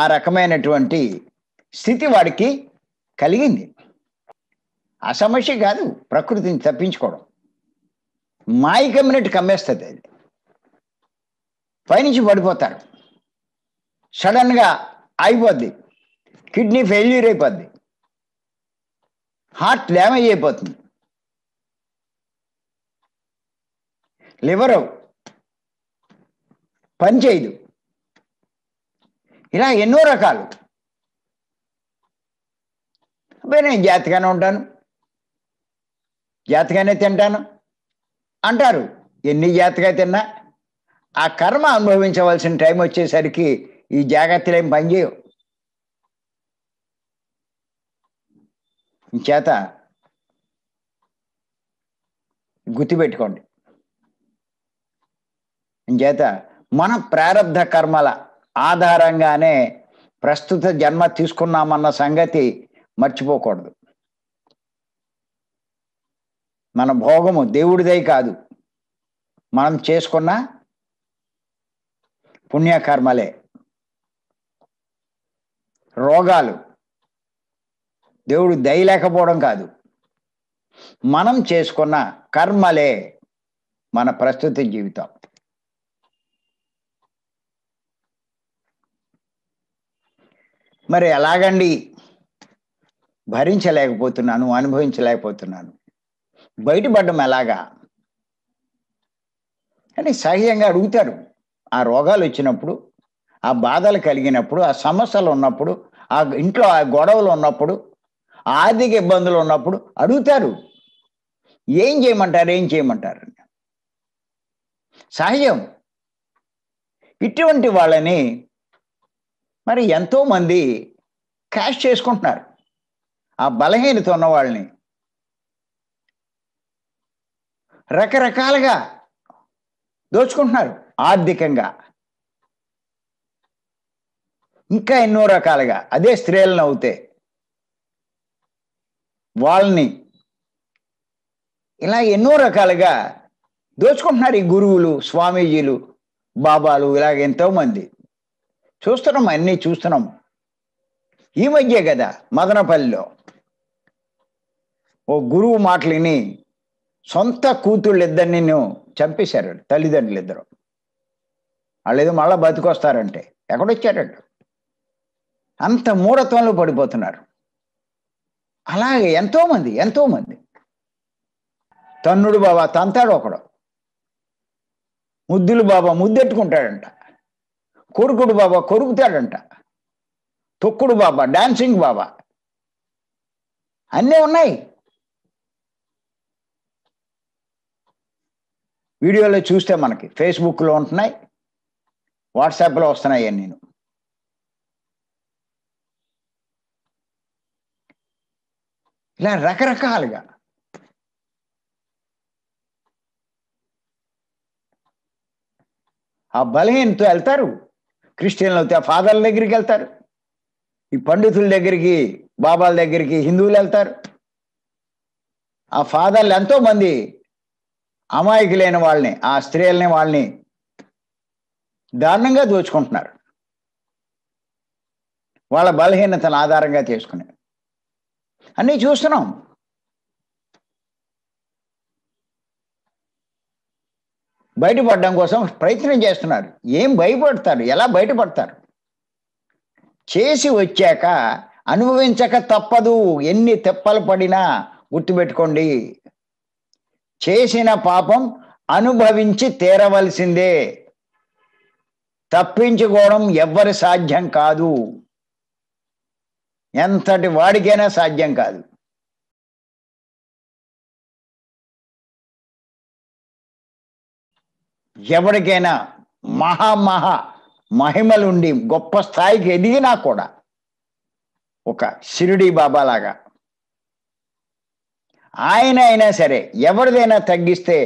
ఆ రకమైనటువంటి స్థితి వాడికి కలిగింది ఆ సమస్య కాదు ప్రకృతిని తప్పించుకోవడం మాయకమ్మినట్టు కమ్మేస్తుంది అది పైనుంచి పడిపోతారు సడన్గా అయిపోద్ది కిడ్నీ ఫెయిల్యూర్ అయిపోద్ది హార్ట్ డ్యామేజ్ అయిపోతుంది లివర్ చేయదు ఇలా ఎన్నో రకాలు అబ్బాయి నేను జాతిగానే ఉంటాను జాతిగానే తింటాను అంటారు ఎన్ని జాతిగా తిన్నా ఆ కర్మ అనుభవించవలసిన టైం వచ్చేసరికి ఈ జాగ్రత్తలు ఏం పనిచేయవు చేత గుర్తుపెట్టుకోండి చేత మన ప్రారంధ కర్మల ఆధారంగానే ప్రస్తుత జన్మ తీసుకున్నామన్న సంగతి మర్చిపోకూడదు మన భోగము దేవుడిదే కాదు మనం చేసుకున్న పుణ్యకర్మలే రోగాలు దేవుడు దయలేకపోవడం కాదు మనం చేసుకున్న కర్మలే మన ప్రస్తుత జీవితం మరి ఎలాగండి భరించలేకపోతున్నాను అనుభవించలేకపోతున్నాను బయటపడడం ఎలాగా అని సహజంగా అడుగుతారు ఆ రోగాలు వచ్చినప్పుడు ఆ బాధలు కలిగినప్పుడు ఆ సమస్యలు ఉన్నప్పుడు ఆ ఇంట్లో ఆ గొడవలు ఉన్నప్పుడు ఆర్థిక ఇబ్బందులు ఉన్నప్పుడు అడుగుతారు ఏం చేయమంటారు ఏం చేయమంటారు సహజం ఇటువంటి వాళ్ళని మరి ఎంతో మంది క్యాష్ చేసుకుంటున్నారు ఆ బలహీనత ఉన్న వాళ్ళని రకరకాలుగా దోచుకుంటున్నారు ఆర్థికంగా ఇంకా ఎన్నో రకాలుగా అదే స్త్రీలను అవుతే వాళ్ళని ఇలా ఎన్నో రకాలుగా దోచుకుంటున్నారు ఈ గురువులు స్వామీజీలు బాబాలు ఇలాగ ఎంతోమంది చూస్తున్నాం అన్నీ చూస్తున్నాం ఈ మధ్య కదా మదనపల్లిలో ఓ గురువు మాటలిని సొంత కూతుళ్ళు ఇద్దరిని చంపేశారు తల్లిదండ్రులు ఇద్దరు ఏదో మళ్ళీ బతికొస్తారంటే ఎక్కడొచ్చారంట అంత మూఢత్వంలో పడిపోతున్నారు అలాగే ఎంతోమంది ఎంతోమంది తన్నుడు బాబా తంతాడు ఒకడు ముద్దులు బాబా ముద్దెట్టుకుంటాడంట కొరుకుడు బాబా కొరుకుతాడంట తొక్కుడు బాబా డాన్సింగ్ బాబా అన్నీ ఉన్నాయి వీడియోలో చూస్తే మనకి ఫేస్బుక్లో ఉంటున్నాయి వాట్సాప్లో వస్తున్నాయి నేను ఇలా రకరకాలుగా ఆ బలహీనతో వెళ్తారు క్రిస్టియన్లు అయితే ఆ ఫాదర్ల దగ్గరికి వెళ్తారు ఈ పండితుల దగ్గరికి బాబాల దగ్గరికి హిందువులు వెళ్తారు ఆ ఫాదర్లు ఎంతో మంది అమాయకులైన వాళ్ళని ఆ స్త్రీలని వాళ్ళని దారుణంగా దోచుకుంటున్నారు వాళ్ళ బలహీనతను ఆధారంగా చేసుకుని అన్నీ చూస్తున్నాం బయటపడడం కోసం ప్రయత్నం చేస్తున్నారు ఏం భయపడతారు ఎలా బయటపడతారు చేసి వచ్చాక అనుభవించక తప్పదు ఎన్ని తెప్పలు పడినా గుర్తుపెట్టుకోండి చేసిన పాపం అనుభవించి తీరవలసిందే తప్పించుకోవడం ఎవ్వరి సాధ్యం కాదు ఎంతటి వాడికైనా సాధ్యం కాదు ఎవరికైనా మహా మహా మహిమలుండి గొప్ప స్థాయికి ఎదిగినా కూడా ఒక షిరిడి లాగా ఆయన అయినా సరే ఎవరిదైనా తగ్గిస్తే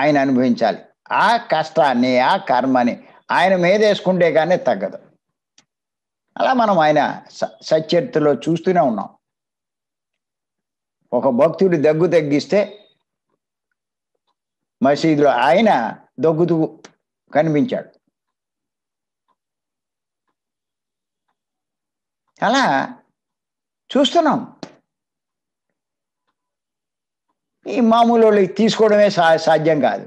ఆయన అనుభవించాలి ఆ కష్టాన్ని ఆ కర్మని ఆయన మీద వేసుకుంటే కానీ తగ్గదు అలా మనం ఆయన స సచరిత్రలో చూస్తూనే ఉన్నాం ఒక భక్తుడి దగ్గు తగ్గిస్తే మసీదులో ఆయన దగ్గుతూ కనిపించాడు అలా చూస్తున్నాం ఈ మామూలు వాళ్ళకి తీసుకోవడమే సా సాధ్యం కాదు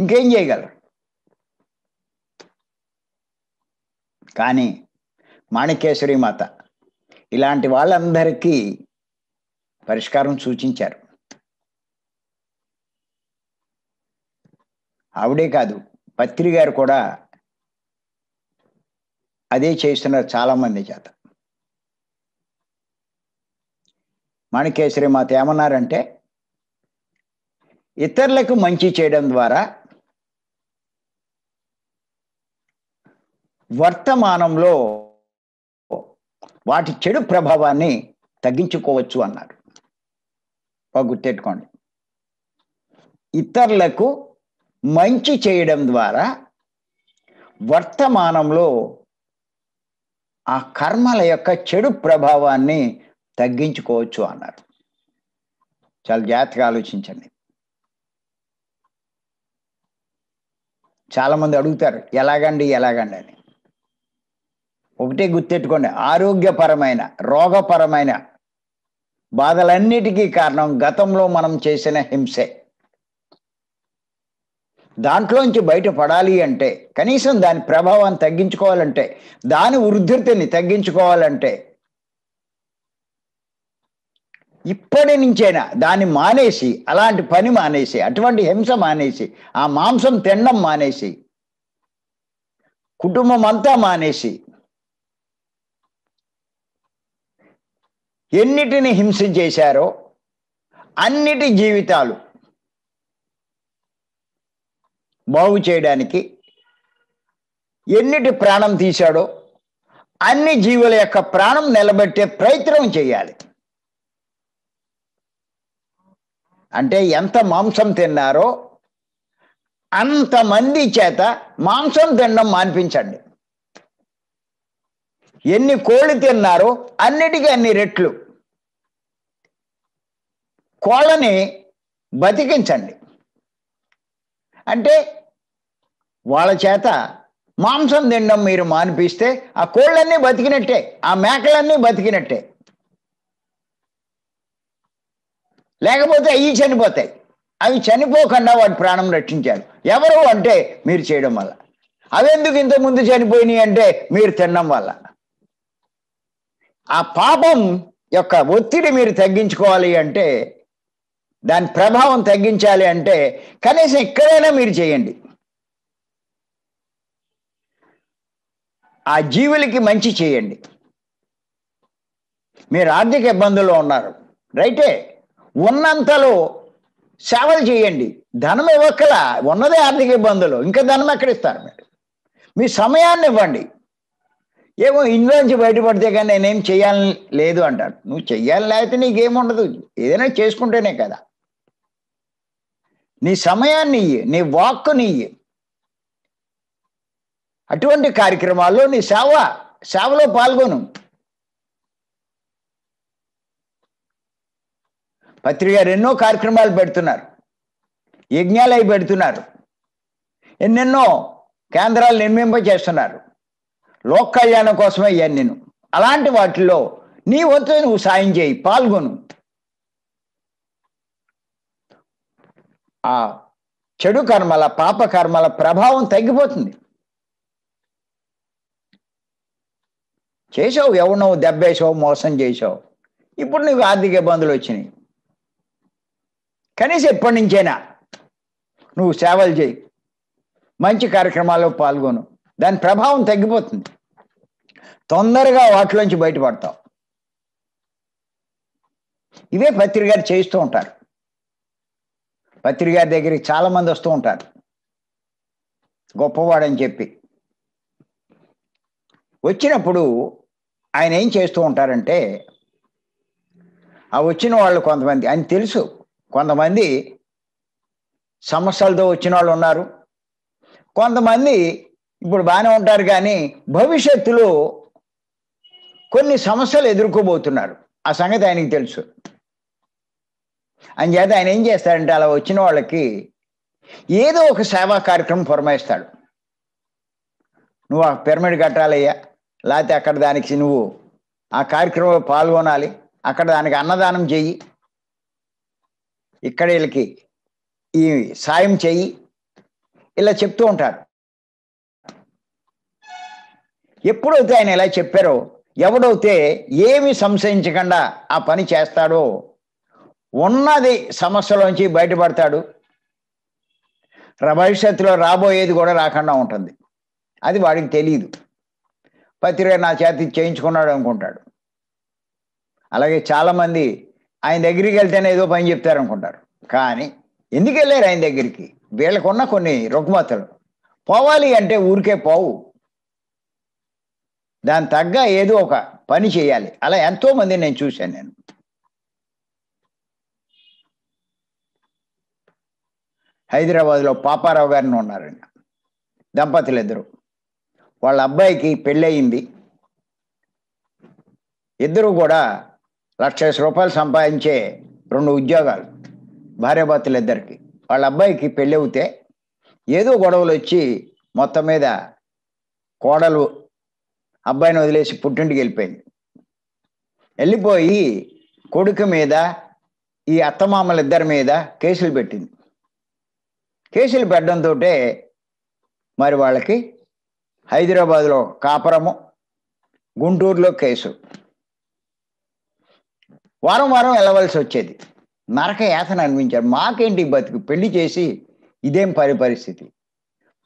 ఇంకేం చేయగలరు కానీ మాణికేశ్వరి మాత ఇలాంటి వాళ్ళందరికీ పరిష్కారం సూచించారు ఆవిడే కాదు పత్రి గారు కూడా అదే చేస్తున్నారు చాలామంది చేత మాణికేశ్వరి మాత ఏమన్నారంటే ఇతరులకు మంచి చేయడం ద్వారా వర్తమానంలో వాటి చెడు ప్రభావాన్ని తగ్గించుకోవచ్చు అన్నారు బాగా గుర్తెట్టుకోండి ఇతరులకు మంచి చేయడం ద్వారా వర్తమానంలో ఆ కర్మల యొక్క చెడు ప్రభావాన్ని తగ్గించుకోవచ్చు అన్నారు చాలా జాగ్రత్తగా ఆలోచించండి చాలామంది అడుగుతారు ఎలాగండి ఎలాగండి అని ఒకటే గుర్తెట్టుకోండి ఆరోగ్యపరమైన రోగపరమైన బాధలన్నిటికీ కారణం గతంలో మనం చేసిన హింసే దాంట్లోంచి బయటపడాలి అంటే కనీసం దాని ప్రభావాన్ని తగ్గించుకోవాలంటే దాని ఉద్ధృతిని తగ్గించుకోవాలంటే ఇప్పటి నుంచైనా దాన్ని మానేసి అలాంటి పని మానేసి అటువంటి హింస మానేసి ఆ మాంసం తినడం మానేసి కుటుంబం అంతా మానేసి ఎన్నిటిని హింస చేశారో అన్నిటి జీవితాలు బాగు చేయడానికి ఎన్నిటి ప్రాణం తీశాడో అన్ని జీవుల యొక్క ప్రాణం నిలబెట్టే ప్రయత్నం చేయాలి అంటే ఎంత మాంసం తిన్నారో అంతమంది చేత మాంసం తినడం మాన్పించండి ఎన్ని కోళ్ళు తిన్నారో అన్నిటికీ అన్ని రెట్లు కోళ్ళని బతికించండి అంటే వాళ్ళ చేత మాంసం తినడం మీరు మానిపిస్తే ఆ కోళ్ళన్నీ బతికినట్టే ఆ మేకలన్నీ బతికినట్టే లేకపోతే అవి చనిపోతాయి అవి చనిపోకుండా వాటి ప్రాణం రక్షించాడు ఎవరు అంటే మీరు చేయడం వల్ల అవెందుకు ఇంతకుముందు చనిపోయినాయి అంటే మీరు తినడం వల్ల ఆ పాపం యొక్క ఒత్తిడి మీరు తగ్గించుకోవాలి అంటే దాని ప్రభావం తగ్గించాలి అంటే కనీసం ఎక్కడైనా మీరు చేయండి ఆ జీవులకి మంచి చేయండి మీరు ఆర్థిక ఇబ్బందుల్లో ఉన్నారు రైటే ఉన్నంతలో సేవలు చేయండి ధనం ఇవ్వక్కల ఉన్నదే ఆర్థిక ఇబ్బందులు ఇంకా ధనం ఎక్కడ ఇస్తారు మీరు మీ సమయాన్ని ఇవ్వండి ఏమో నుంచి బయటపడితే కానీ నేనేం చేయాలని లేదు అంటాడు నువ్వు చెయ్యాలి లేకపోతే నీకేముండదు ఏదైనా చేసుకుంటేనే కదా నీ సమయాన్ని ఇయ్యి నీ వాక్కుని ఇయ్యి అటువంటి కార్యక్రమాల్లో నీ సేవ సేవలో పాల్గొను పత్రిక గారు ఎన్నో కార్యక్రమాలు పెడుతున్నారు యజ్ఞాలు అవి పెడుతున్నారు ఎన్నెన్నో కేంద్రాలు నిర్మింప చేస్తున్నారు లోక్ కళ్యాణం కోసమే ఇవన్నీ అలాంటి వాటిలో నీ వంతు నువ్వు సాయం చేయి పాల్గొను ఆ చెడు కర్మల పాప కర్మల ప్రభావం తగ్గిపోతుంది చేసావు ఎవరినో దెబ్బేసావు మోసం చేసావు ఇప్పుడు నీకు ఆర్థిక ఇబ్బందులు వచ్చినాయి కనీసం ఎప్పటి నుంచైనా నువ్వు సేవలు చేయి మంచి కార్యక్రమాల్లో పాల్గొను దాని ప్రభావం తగ్గిపోతుంది తొందరగా వాటిలోంచి బయటపడతావు ఇవే పత్రికారు చేయిస్తూ చేస్తూ ఉంటారు పత్రిక గారి దగ్గరికి చాలామంది వస్తూ ఉంటారు గొప్పవాడని చెప్పి వచ్చినప్పుడు ఆయన ఏం చేస్తూ ఉంటారంటే ఆ వచ్చిన వాళ్ళు కొంతమంది ఆయన తెలుసు కొంతమంది సమస్యలతో వచ్చిన వాళ్ళు ఉన్నారు కొంతమంది ఇప్పుడు బాగానే ఉంటారు కానీ భవిష్యత్తులో కొన్ని సమస్యలు ఎదుర్కోబోతున్నారు ఆ సంగతి ఆయనకి తెలుసు అని చేత ఆయన ఏం చేస్తాడంటే అలా వచ్చిన వాళ్ళకి ఏదో ఒక సేవా కార్యక్రమం పురమాయిస్తాడు నువ్వు ఆ పిరమిడ్ కట్టాలయ్యా లేకపోతే అక్కడ దానికి నువ్వు ఆ కార్యక్రమంలో పాల్గొనాలి అక్కడ దానికి అన్నదానం చెయ్యి ఇక్కడ వీళ్ళకి ఈ సాయం చెయ్యి ఇలా చెప్తూ ఉంటారు ఎప్పుడైతే ఆయన ఇలా చెప్పారో ఎవడైతే ఏమి సంశయించకుండా ఆ పని చేస్తాడో ఉన్నది సమస్యలోంచి బయటపడతాడు భవిష్యత్తులో రాబోయేది కూడా రాకుండా ఉంటుంది అది వాడికి తెలియదు పత్రిక నా చేతి చేయించుకున్నాడు అనుకుంటాడు అలాగే చాలామంది ఆయన దగ్గరికి వెళ్తేనే ఏదో పని చెప్తారు అనుకుంటారు కానీ ఎందుకు వెళ్ళారు ఆయన దగ్గరికి వీళ్ళకున్న కొన్ని రుగ్మతలు పోవాలి అంటే ఊరికే పోవు దాని తగ్గ ఏదో ఒక పని చేయాలి అలా ఎంతోమంది నేను చూశాను నేను హైదరాబాద్లో పాపారావు గారిని ఉన్నారండి దంపతులు ఇద్దరు వాళ్ళ అబ్బాయికి పెళ్ళయింది ఇద్దరు కూడా లక్ష రూపాయలు సంపాదించే రెండు ఉద్యోగాలు భార్యాభర్తలు ఇద్దరికి వాళ్ళ అబ్బాయికి అవుతే ఏదో గొడవలు వచ్చి మొత్తం మీద కోడలు అబ్బాయిని వదిలేసి పుట్టింటికి వెళ్ళిపోయింది వెళ్ళిపోయి కొడుకు మీద ఈ అత్తమామల ఇద్దరి మీద కేసులు పెట్టింది కేసులు పెట్టడంతో మరి వాళ్ళకి హైదరాబాద్లో కాపురము గుంటూరులో కేసు వారం వారం వెళ్ళవలసి వచ్చేది నరక యాతన అనిపించారు మాకేంటి బతుకు పెళ్లి చేసి ఇదేం పరి పరిస్థితి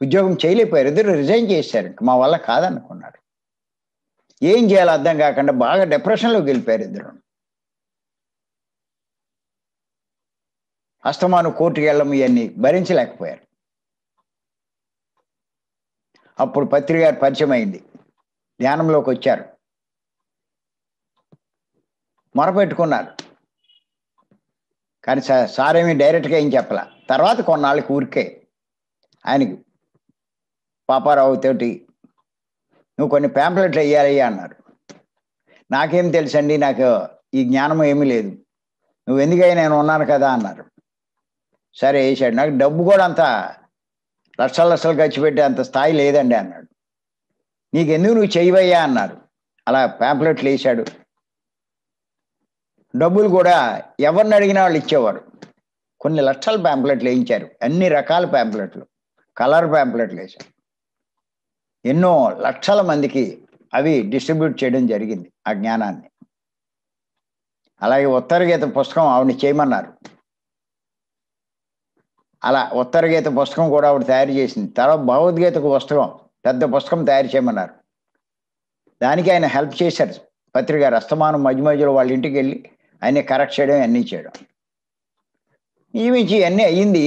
ఉద్యోగం చేయలేకపోయారు ఇద్దరు రిజైన్ చేశారు మా వల్ల కాదనుకున్నారు ఏం చేయాలో అర్థం కాకుండా బాగా డిప్రెషన్లోకి వెళ్ళిపోయారు ఇద్దరు అష్టమాను కోర్టుకి వెళ్ళము ఇవన్నీ భరించలేకపోయారు అప్పుడు పత్రిక గారు పరిచయం అయింది ధ్యానంలోకి వచ్చారు మొరపెట్టుకున్నారు కానీ సార్ డైరెక్ట్గా ఏం చెప్పలే తర్వాత కొన్నాళ్ళకి ఊరికే ఆయనకి పాపారావు తోటి నువ్వు కొన్ని ప్యాంప్లెట్లు వేయాలయ్యా అన్నారు నాకేం తెలుసండి నాకు ఈ జ్ఞానం ఏమీ లేదు నువ్వు ఎందుకైనా నేను ఉన్నాను కదా అన్నారు సరే వేసాడు నాకు డబ్బు కూడా అంత లక్షలు లక్షలు ఖర్చు పెట్టే అంత స్థాయి లేదండి అన్నాడు ఎందుకు నువ్వు చేయవయ్యా అన్నారు అలా ప్యాంప్లెట్లు వేసాడు డబ్బులు కూడా ఎవరిని అడిగిన వాళ్ళు ఇచ్చేవారు కొన్ని లక్షల ప్యాంప్లెట్లు వేయించారు అన్ని రకాల ప్యాంప్లెట్లు కలర్ ప్యాంప్లెట్లు వేశారు ఎన్నో లక్షల మందికి అవి డిస్ట్రిబ్యూట్ చేయడం జరిగింది ఆ జ్ఞానాన్ని అలాగే ఉత్తరగీత పుస్తకం ఆవిడ చేయమన్నారు అలా ఉత్తర గీత పుస్తకం కూడా ఆవిడ తయారు చేసింది తర్వాత భగవద్గీతకు పుస్తకం పెద్ద పుస్తకం తయారు చేయమన్నారు దానికి ఆయన హెల్ప్ చేశారు పత్రిక రస్తమానం మధ్య మధ్యలో వాళ్ళ ఇంటికి వెళ్ళి ఆయన కరెక్ట్ చేయడం అన్నీ చేయడం ఈమించి ఇవన్నీ అయ్యింది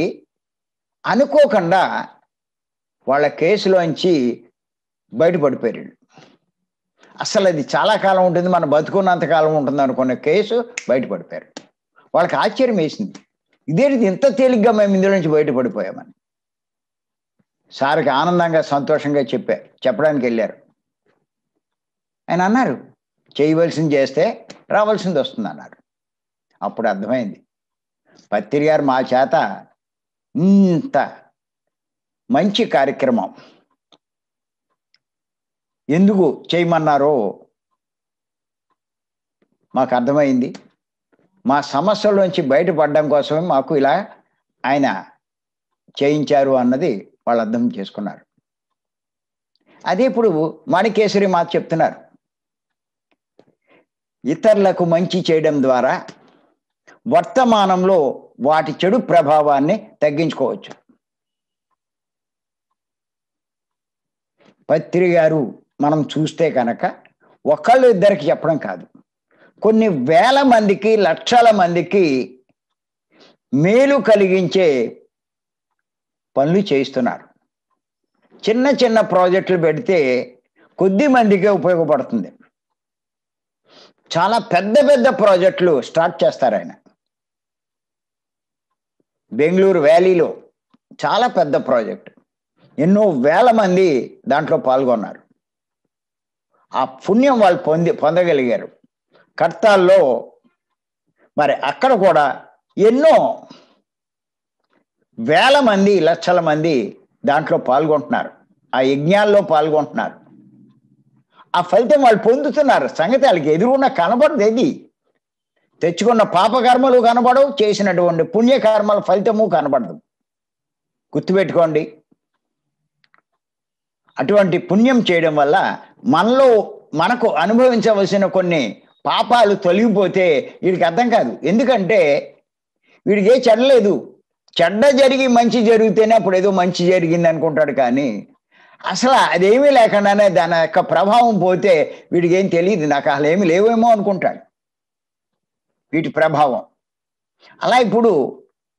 అనుకోకుండా వాళ్ళ కేసులోంచి బయటపడిపోయారు అసలు అది చాలా కాలం ఉంటుంది మనం బతుకున్నంత కాలం ఉంటుంది అనుకున్న కేసు బయటపడిపోయారు వాళ్ళకి ఆశ్చర్యం వేసింది ఇదేంటి ఇంత తేలిగ్గా మేము ఇందులో నుంచి బయటపడిపోయామని సార్కి ఆనందంగా సంతోషంగా చెప్పా చెప్పడానికి వెళ్ళారు ఆయన అన్నారు చేయవలసింది చేస్తే రావాల్సింది వస్తుంది అన్నారు అప్పుడు అర్థమైంది పత్తిరి గారు మా చేత ఇంత మంచి కార్యక్రమం ఎందుకు చేయమన్నారో మాకు అర్థమైంది మా సమస్యల నుంచి బయటపడడం కోసమే మాకు ఇలా ఆయన చేయించారు అన్నది వాళ్ళు అర్థం చేసుకున్నారు అదే ఇప్పుడు మణికేశ్వరి మాత చెప్తున్నారు ఇతరులకు మంచి చేయడం ద్వారా వర్తమానంలో వాటి చెడు ప్రభావాన్ని తగ్గించుకోవచ్చు పత్రి గారు మనం చూస్తే కనుక ఒకళ్ళు ఇద్దరికి చెప్పడం కాదు కొన్ని వేల మందికి లక్షల మందికి మేలు కలిగించే పనులు చేయిస్తున్నారు చిన్న చిన్న ప్రాజెక్టులు పెడితే కొద్ది మందికే ఉపయోగపడుతుంది చాలా పెద్ద పెద్ద ప్రాజెక్టులు స్టార్ట్ చేస్తారు ఆయన బెంగళూరు వ్యాలీలో చాలా పెద్ద ప్రాజెక్ట్ ఎన్నో వేల మంది దాంట్లో పాల్గొన్నారు ఆ పుణ్యం వాళ్ళు పొంది పొందగలిగారు కర్తాల్లో మరి అక్కడ కూడా ఎన్నో వేల మంది లక్షల మంది దాంట్లో పాల్గొంటున్నారు ఆ యజ్ఞాల్లో పాల్గొంటున్నారు ఆ ఫలితం వాళ్ళు పొందుతున్నారు సంగతి వాళ్ళకి ఎదురున్న కనబడదు ఏది తెచ్చుకున్న పాపకర్మలు కనబడవు చేసినటువంటి పుణ్యకర్మల ఫలితము కనబడదు గుర్తుపెట్టుకోండి అటువంటి పుణ్యం చేయడం వల్ల మనలో మనకు అనుభవించవలసిన కొన్ని పాపాలు తొలగిపోతే వీడికి అర్థం కాదు ఎందుకంటే వీడికి ఏ చెడలేదు చెడ్డ జరిగి మంచి జరిగితేనే అప్పుడు ఏదో మంచి జరిగింది అనుకుంటాడు కానీ అసలు అదేమీ లేకుండానే దాని యొక్క ప్రభావం పోతే వీడికి ఏం తెలియదు నాకు అసలు ఏమి లేవేమో అనుకుంటాడు వీటి ప్రభావం అలా ఇప్పుడు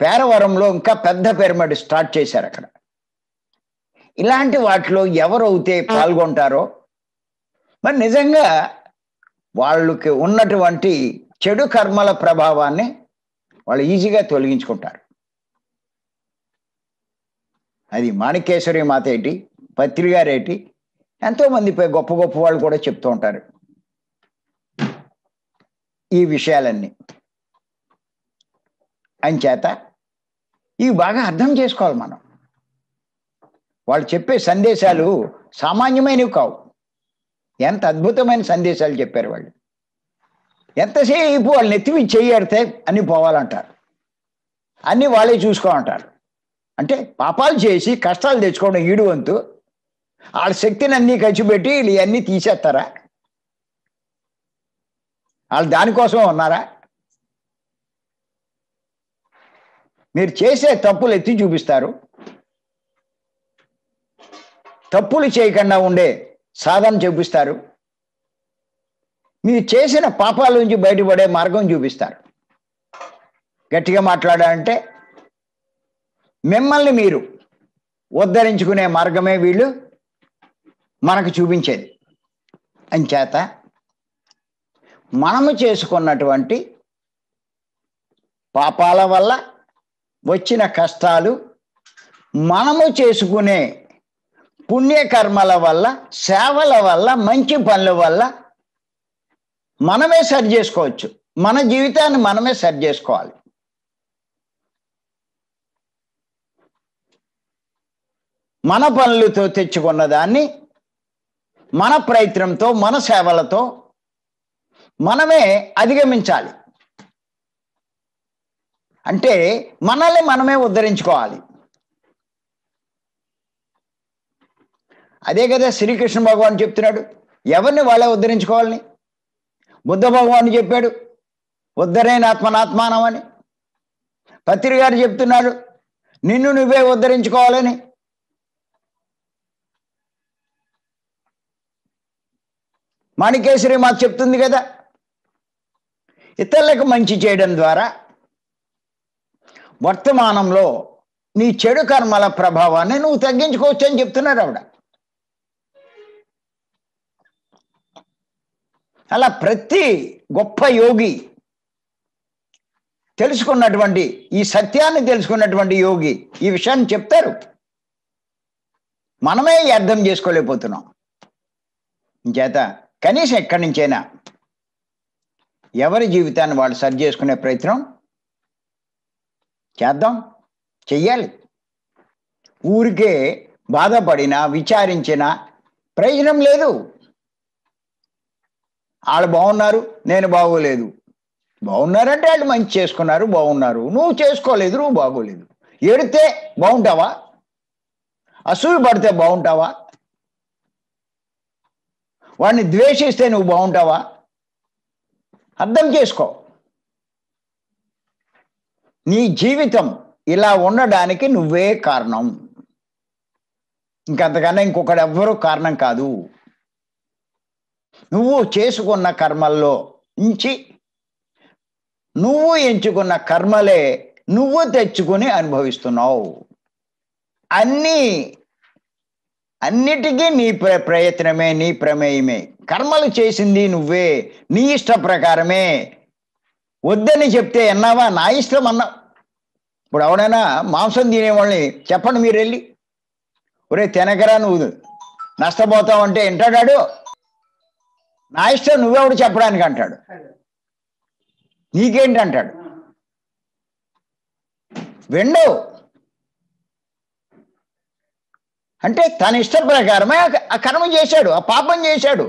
పేరవరంలో ఇంకా పెద్ద పిరమిడ్ స్టార్ట్ చేశారు అక్కడ ఇలాంటి వాటిలో ఎవరైతే పాల్గొంటారో మరి నిజంగా వాళ్ళకి ఉన్నటువంటి చెడు కర్మల ప్రభావాన్ని వాళ్ళు ఈజీగా తొలగించుకుంటారు అది మాణికేశ్వరి మాత ఏంటి పత్రి ఎంతో ఎంతోమంది గొప్ప గొప్ప వాళ్ళు కూడా చెప్తూ ఉంటారు ఈ విషయాలన్నీ అంచేత ఇవి బాగా అర్థం చేసుకోవాలి మనం వాళ్ళు చెప్పే సందేశాలు సామాన్యమైనవి కావు ఎంత అద్భుతమైన సందేశాలు చెప్పారు వాళ్ళు ఎంతసేపు వాళ్ళు నెత్తివి చేయడితే అన్ని పోవాలంటారు అన్నీ వాళ్ళే చూసుకోమంటారు అంటే పాపాలు చేసి కష్టాలు తెచ్చుకోవడం ఈడు వంతు వాళ్ళ శక్తిని అన్నీ ఖర్చు పెట్టి వీళ్ళు అన్నీ తీసేస్తారా వాళ్ళు దానికోసం ఉన్నారా మీరు చేసే తప్పులు ఎత్తి చూపిస్తారు తప్పులు చేయకుండా ఉండే సాధన చూపిస్తారు మీరు చేసిన పాపాల నుంచి బయటపడే మార్గం చూపిస్తారు గట్టిగా మాట్లాడాలంటే మిమ్మల్ని మీరు ఉద్ధరించుకునే మార్గమే వీళ్ళు మనకు చూపించేది అంచేత మనము చేసుకున్నటువంటి పాపాల వల్ల వచ్చిన కష్టాలు మనము చేసుకునే పుణ్యకర్మల వల్ల సేవల వల్ల మంచి పనుల వల్ల మనమే సరి చేసుకోవచ్చు మన జీవితాన్ని మనమే సరి చేసుకోవాలి మన పనులతో తెచ్చుకున్న దాన్ని మన ప్రయత్నంతో మన సేవలతో మనమే అధిగమించాలి అంటే మనల్ని మనమే ఉద్ధరించుకోవాలి అదే కదా శ్రీకృష్ణ భగవాన్ చెప్తున్నాడు ఎవరిని వాళ్ళే ఉద్ధరించుకోవాలని బుద్ధ భగవాను చెప్పాడు ఉద్ధరైన ఆత్మనాత్మానం అని పత్రి గారు చెప్తున్నాడు నిన్ను నువ్వే ఉద్ధరించుకోవాలని మాణికేశ్వరి మాకు చెప్తుంది కదా ఇతరులకు మంచి చేయడం ద్వారా వర్తమానంలో నీ చెడు కర్మల ప్రభావాన్ని నువ్వు తగ్గించుకోవచ్చు అని చెప్తున్నారు ఆవిడ అలా ప్రతి గొప్ప యోగి తెలుసుకున్నటువంటి ఈ సత్యాన్ని తెలుసుకున్నటువంటి యోగి ఈ విషయాన్ని చెప్తారు మనమే అర్థం చేసుకోలేకపోతున్నాం చేత కనీసం ఎక్కడి నుంచైనా ఎవరి జీవితాన్ని వాళ్ళు సరి చేసుకునే ప్రయత్నం చేద్దాం చెయ్యాలి ఊరికే బాధపడినా విచారించినా ప్రయోజనం లేదు వాళ్ళు బాగున్నారు నేను బాగోలేదు బాగున్నారంటే వాళ్ళు మంచి చేసుకున్నారు బాగున్నారు నువ్వు చేసుకోలేదు నువ్వు బాగోలేదు ఏడితే బాగుంటావా అసూయ పడితే బాగుంటావా వాడిని ద్వేషిస్తే నువ్వు బాగుంటావా అర్థం చేసుకో నీ జీవితం ఇలా ఉండడానికి నువ్వే కారణం ఇంకంతకన్నా ఎవ్వరూ కారణం కాదు నువ్వు చేసుకున్న కర్మల్లో నుంచి నువ్వు ఎంచుకున్న కర్మలే నువ్వు తెచ్చుకుని అనుభవిస్తున్నావు అన్నీ అన్నిటికీ నీ ప్ర ప్రయత్నమే నీ ప్రమేయమే కర్మలు చేసింది నువ్వే నీ ఇష్ట ప్రకారమే వద్దని చెప్తే అన్నావా నా ఇష్టం అన్నా ఇప్పుడు ఎవడైనా మాంసం తినేవాళ్ళని చెప్పండి మీరు వెళ్ళి ఒరే తినకరా నువ్వు అంటే వింటాడాడు నా ఇష్టం నువ్వెవడు చెప్పడానికి అంటాడు నీకేంటి అంటాడు విండు అంటే తన ఇష్ట ప్రకారమే ఆ కర్మ చేశాడు ఆ పాపం చేశాడు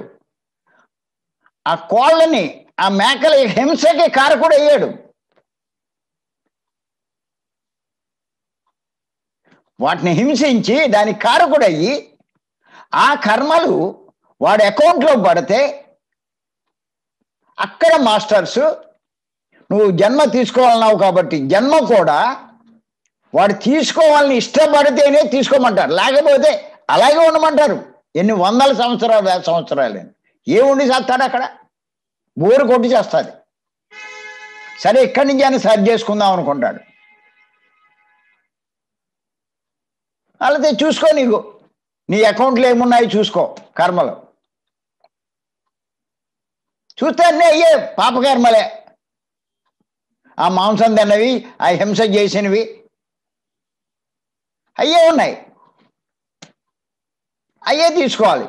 ఆ కోళ్ళని ఆ మేకల హింసకి కారకుడు అయ్యాడు వాటిని హింసించి దానికి కారకుడయ్యి ఆ కర్మలు వాడి అకౌంట్లో పడితే అక్కడ మాస్టర్స్ నువ్వు జన్మ తీసుకోవాలన్నావు కాబట్టి జన్మ కూడా వాడు తీసుకోవాలని ఇష్టపడితేనే తీసుకోమంటారు లేకపోతే అలాగే ఉండమంటారు ఎన్ని వందల సంవత్సరాలు వేల సంవత్సరాలు ఉండి చేస్తాడు అక్కడ బోరు కొట్టి చేస్తుంది సరే ఇక్కడి నుంచి అని సరి చేసుకుందాం అనుకుంటాడు అలాగే చూసుకో నీకు నీ అకౌంట్లో ఏమున్నాయి చూసుకో కర్మలు చూస్తే అన్నీ అయ్యే పాపకర్మలే ఆ మాంసం తిన్నవి ఆ హింస చేసినవి అయ్యే ఉన్నాయి అయ్యే తీసుకోవాలి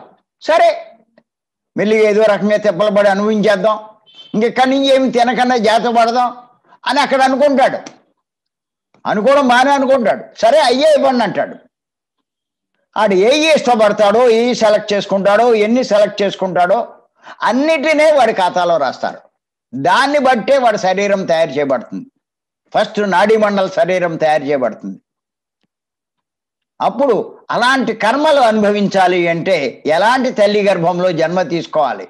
సరే మెల్లిగా ఏదో రకంగా తెప్పలు పడి అనుభవించేద్దాం ఇంకెక్కడి నుంచి ఏమి తినకుండా జాత పడదాం అని అక్కడ అనుకుంటాడు అనుకోవడం బాగానే అనుకుంటాడు సరే అయ్యే ఇవ్వండి అంటాడు ఆడు ఏ ఇష్టపడతాడో ఏ సెలెక్ట్ చేసుకుంటాడో ఎన్ని సెలెక్ట్ చేసుకుంటాడో అన్నిటినే వాడి ఖాతాలో రాస్తారు దాన్ని బట్టే వాడి శరీరం తయారు చేయబడుతుంది ఫస్ట్ నాడీమండల శరీరం తయారు చేయబడుతుంది అప్పుడు అలాంటి కర్మలు అనుభవించాలి అంటే ఎలాంటి తల్లి గర్భంలో జన్మ తీసుకోవాలి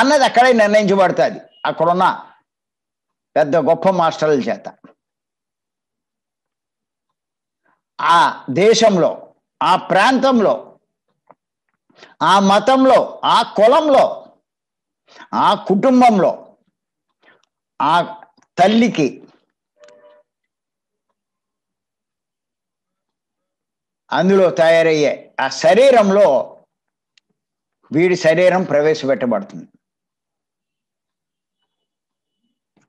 అన్నది అక్కడే నిర్ణయించబడుతుంది అక్కడున్న పెద్ద గొప్ప మాస్టర్ల చేత ఆ దేశంలో ఆ ప్రాంతంలో ఆ మతంలో ఆ కులంలో ఆ కుటుంబంలో ఆ తల్లికి అందులో తయారయ్యే ఆ శరీరంలో వీడి శరీరం ప్రవేశపెట్టబడుతుంది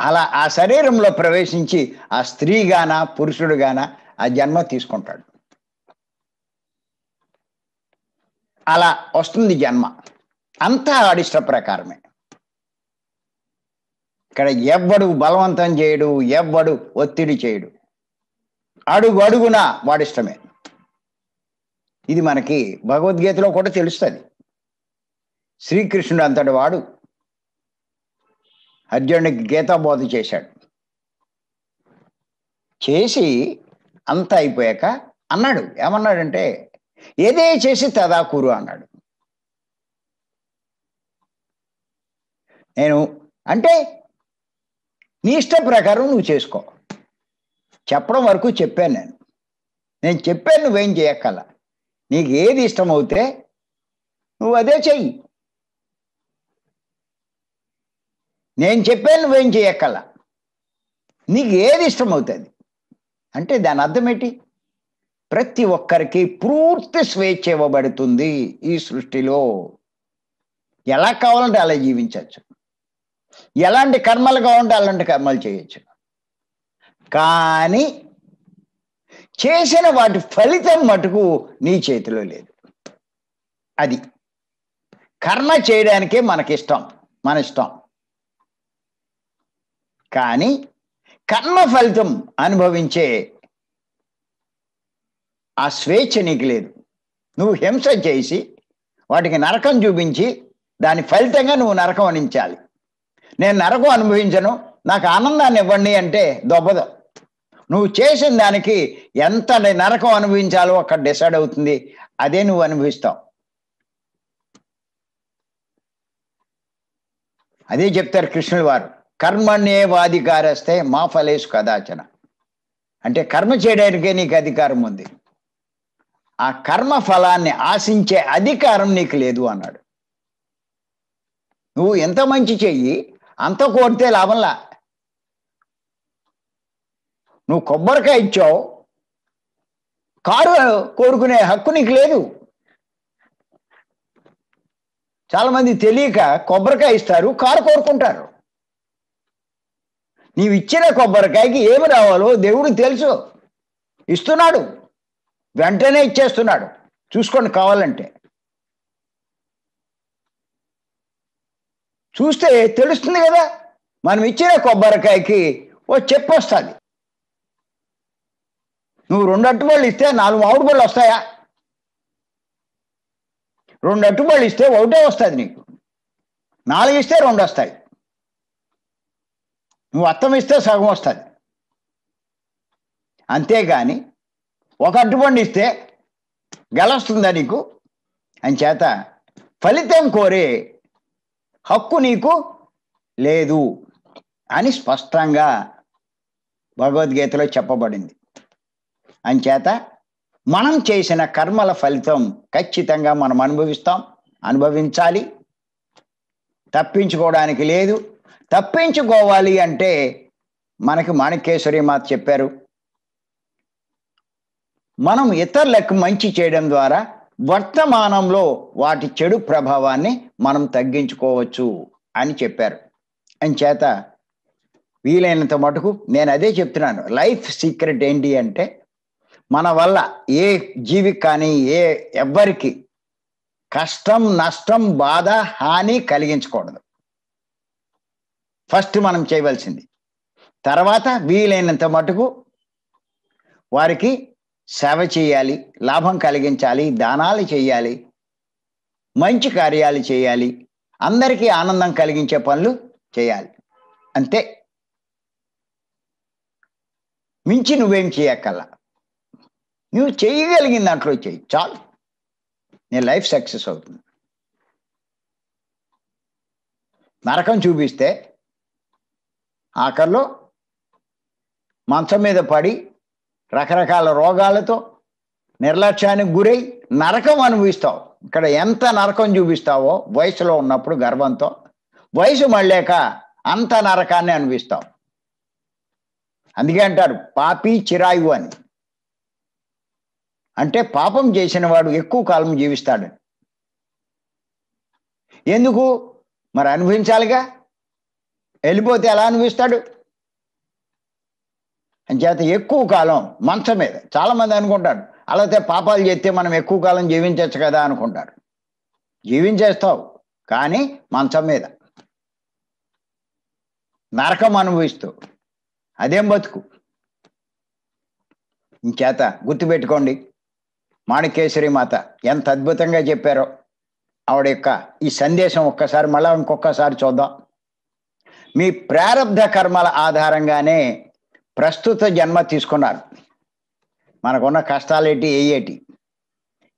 అలా ఆ శరీరంలో ప్రవేశించి ఆ స్త్రీగాన పురుషుడుగాన ఆ జన్మ తీసుకుంటాడు అలా వస్తుంది జన్మ అంతా అడిష్ట ప్రకారమే ఇక్కడ ఎవ్వడు బలవంతం చేయడు ఎవ్వడు ఒత్తిడి చేయడు అడుగు అడుగున వాడిష్టమే ఇది మనకి భగవద్గీతలో కూడా తెలుస్తుంది శ్రీకృష్ణుడు అంతటి వాడు అర్జునుడికి గీతాబోధ చేశాడు చేసి అంత అయిపోయాక అన్నాడు ఏమన్నాడంటే ఏదే చేసి తదాకూరు అన్నాడు నేను అంటే నీ ఇష్ట ప్రకారం నువ్వు చేసుకో చెప్పడం వరకు చెప్పాను నేను నేను చెప్పాను నువ్వేం చేయక్కల నీకు ఏది ఇష్టమవుతే నువ్వు అదే చెయ్యి నేను చెప్పాను నువ్వేం చేయక్కల నీకు ఏది ఇష్టమవుతుంది అంటే దాని అర్థం ఏంటి ప్రతి ఒక్కరికి పూర్తి స్వేచ్ఛ ఇవ్వబడుతుంది ఈ సృష్టిలో ఎలా కావాలంటే అలా జీవించవచ్చు ఎలాంటి కర్మలు కావాలంటే అలాంటి కర్మలు చేయొచ్చు కానీ చేసిన వాటి ఫలితం మటుకు నీ చేతిలో లేదు అది కర్మ చేయడానికే మనకిష్టం మన ఇష్టం కానీ కర్మ ఫలితం అనుభవించే ఆ స్వేచ్ఛ నీకు లేదు నువ్వు హింస చేసి వాటికి నరకం చూపించి దాని ఫలితంగా నువ్వు నరకం అనించాలి నేను నరకం అనుభవించను నాకు ఆనందాన్ని ఇవ్వండి అంటే దొబ్బదు నువ్వు చేసిన దానికి ఎంత నరకం అనుభవించాలో అక్కడ డిసైడ్ అవుతుంది అదే నువ్వు అనుభవిస్తావు అదే చెప్తారు కృష్ణుడు వారు వాధికారస్తే మా ఫలేసు కదాచన అంటే కర్మ చేయడానికే నీకు అధికారం ఉంది ఆ కర్మ ఫలాన్ని ఆశించే అధికారం నీకు లేదు అన్నాడు నువ్వు ఎంత మంచి చెయ్యి అంత కోరితే లాభంలా నువ్వు కొబ్బరికాయ ఇచ్చావు కారు కోరుకునే హక్కు నీకు లేదు చాలామంది తెలియక కొబ్బరికాయ ఇస్తారు కారు కోరుకుంటారు నీవు ఇచ్చిన కొబ్బరికాయకి ఏమి రావాలో దేవుడు తెలుసు ఇస్తున్నాడు వెంటనే ఇచ్చేస్తున్నాడు చూసుకోండి కావాలంటే చూస్తే తెలుస్తుంది కదా మనం ఇచ్చిన కొబ్బరికాయకి ఓ చెప్పు వస్తుంది నువ్వు రెండు అట్టుబడులు ఇస్తే నాలుగు మామిడి పళ్ళు వస్తాయా రెండు అట్టుబడులు ఇస్తే ఒకటే వస్తుంది నీకు నాలుగు ఇస్తే రెండు వస్తాయి నువ్వు అత్తం ఇస్తే సగం వస్తుంది అంతేగాని ఒక అట్టుపండు ఇస్తే గెలొస్తుందా నీకు అని చేత ఫలితం కోరే హక్కు నీకు లేదు అని స్పష్టంగా భగవద్గీతలో చెప్పబడింది అంచేత మనం చేసిన కర్మల ఫలితం ఖచ్చితంగా మనం అనుభవిస్తాం అనుభవించాలి తప్పించుకోవడానికి లేదు తప్పించుకోవాలి అంటే మనకి మాణిక్యేశ్వరి మాత చెప్పారు మనం ఇతరులకు మంచి చేయడం ద్వారా వర్తమానంలో వాటి చెడు ప్రభావాన్ని మనం తగ్గించుకోవచ్చు అని చెప్పారు అని చేత వీలైనంత మటుకు నేను అదే చెప్తున్నాను లైఫ్ సీక్రెట్ ఏంటి అంటే మన వల్ల ఏ జీవి కానీ ఏ ఎవ్వరికి కష్టం నష్టం బాధ హాని కలిగించకూడదు ఫస్ట్ మనం చేయవలసింది తర్వాత వీలైనంత మటుకు వారికి సేవ చేయాలి లాభం కలిగించాలి దానాలు చేయాలి మంచి కార్యాలు చేయాలి అందరికీ ఆనందం కలిగించే పనులు చేయాలి అంతే మించి నువ్వేం చేయక్కల నువ్వు చేయగలిగిన దాంట్లో చేయి చాలు నీ లైఫ్ సక్సెస్ అవుతుంది నరకం చూపిస్తే ఆఖరిలో మంచం మీద పడి రకరకాల రోగాలతో నిర్లక్ష్యానికి గురై నరకం అనుభవిస్తావు ఇక్కడ ఎంత నరకం చూపిస్తావో వయసులో ఉన్నప్పుడు గర్వంతో వయసు మళ్ళాక అంత నరకాన్ని అనుభవిస్తావు అందుకే అంటారు పాపి చిరాయువు అని అంటే పాపం చేసిన వాడు ఎక్కువ కాలం జీవిస్తాడు ఎందుకు మరి అనుభవించాలిగా వెళ్ళిపోతే ఎలా అనుభవిస్తాడు చేత ఎక్కువ కాలం మంచం మీద చాలామంది అనుకుంటాడు అలాగే పాపాలు చేస్తే మనం ఎక్కువ కాలం జీవించవచ్చు కదా అనుకుంటాడు జీవించేస్తావు కానీ మంచం మీద నరకం అనుభవిస్తూ అదేం బతుకు ఇంచేత గుర్తుపెట్టుకోండి మాణికేశ్వరి మాత ఎంత అద్భుతంగా చెప్పారో ఆవిడ యొక్క ఈ సందేశం ఒక్కసారి మళ్ళీ ఇంకొకసారి చూద్దాం మీ ప్రారంభ కర్మల ఆధారంగానే ప్రస్తుత జన్మ తీసుకున్నారు మనకున్న కష్టాలు ఏటి ఏటి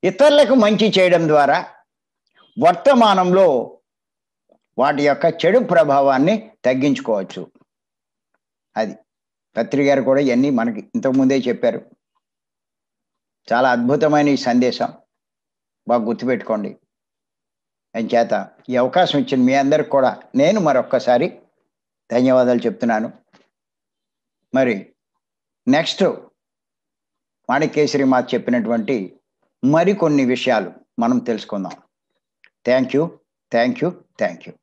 ఇతరులకు మంచి చేయడం ద్వారా వర్తమానంలో వాటి యొక్క చెడు ప్రభావాన్ని తగ్గించుకోవచ్చు అది పత్రి గారు కూడా ఇవన్నీ మనకి ఇంతకుముందే చెప్పారు చాలా అద్భుతమైన ఈ సందేశం బాగా గుర్తుపెట్టుకోండి అని చేత ఈ అవకాశం ఇచ్చిన మీ అందరికి కూడా నేను మరొక్కసారి ధన్యవాదాలు చెప్తున్నాను మరి నెక్స్ట్ మాణికేశ్వరి మా చెప్పినటువంటి మరికొన్ని విషయాలు మనం తెలుసుకుందాం thank you thank you thank you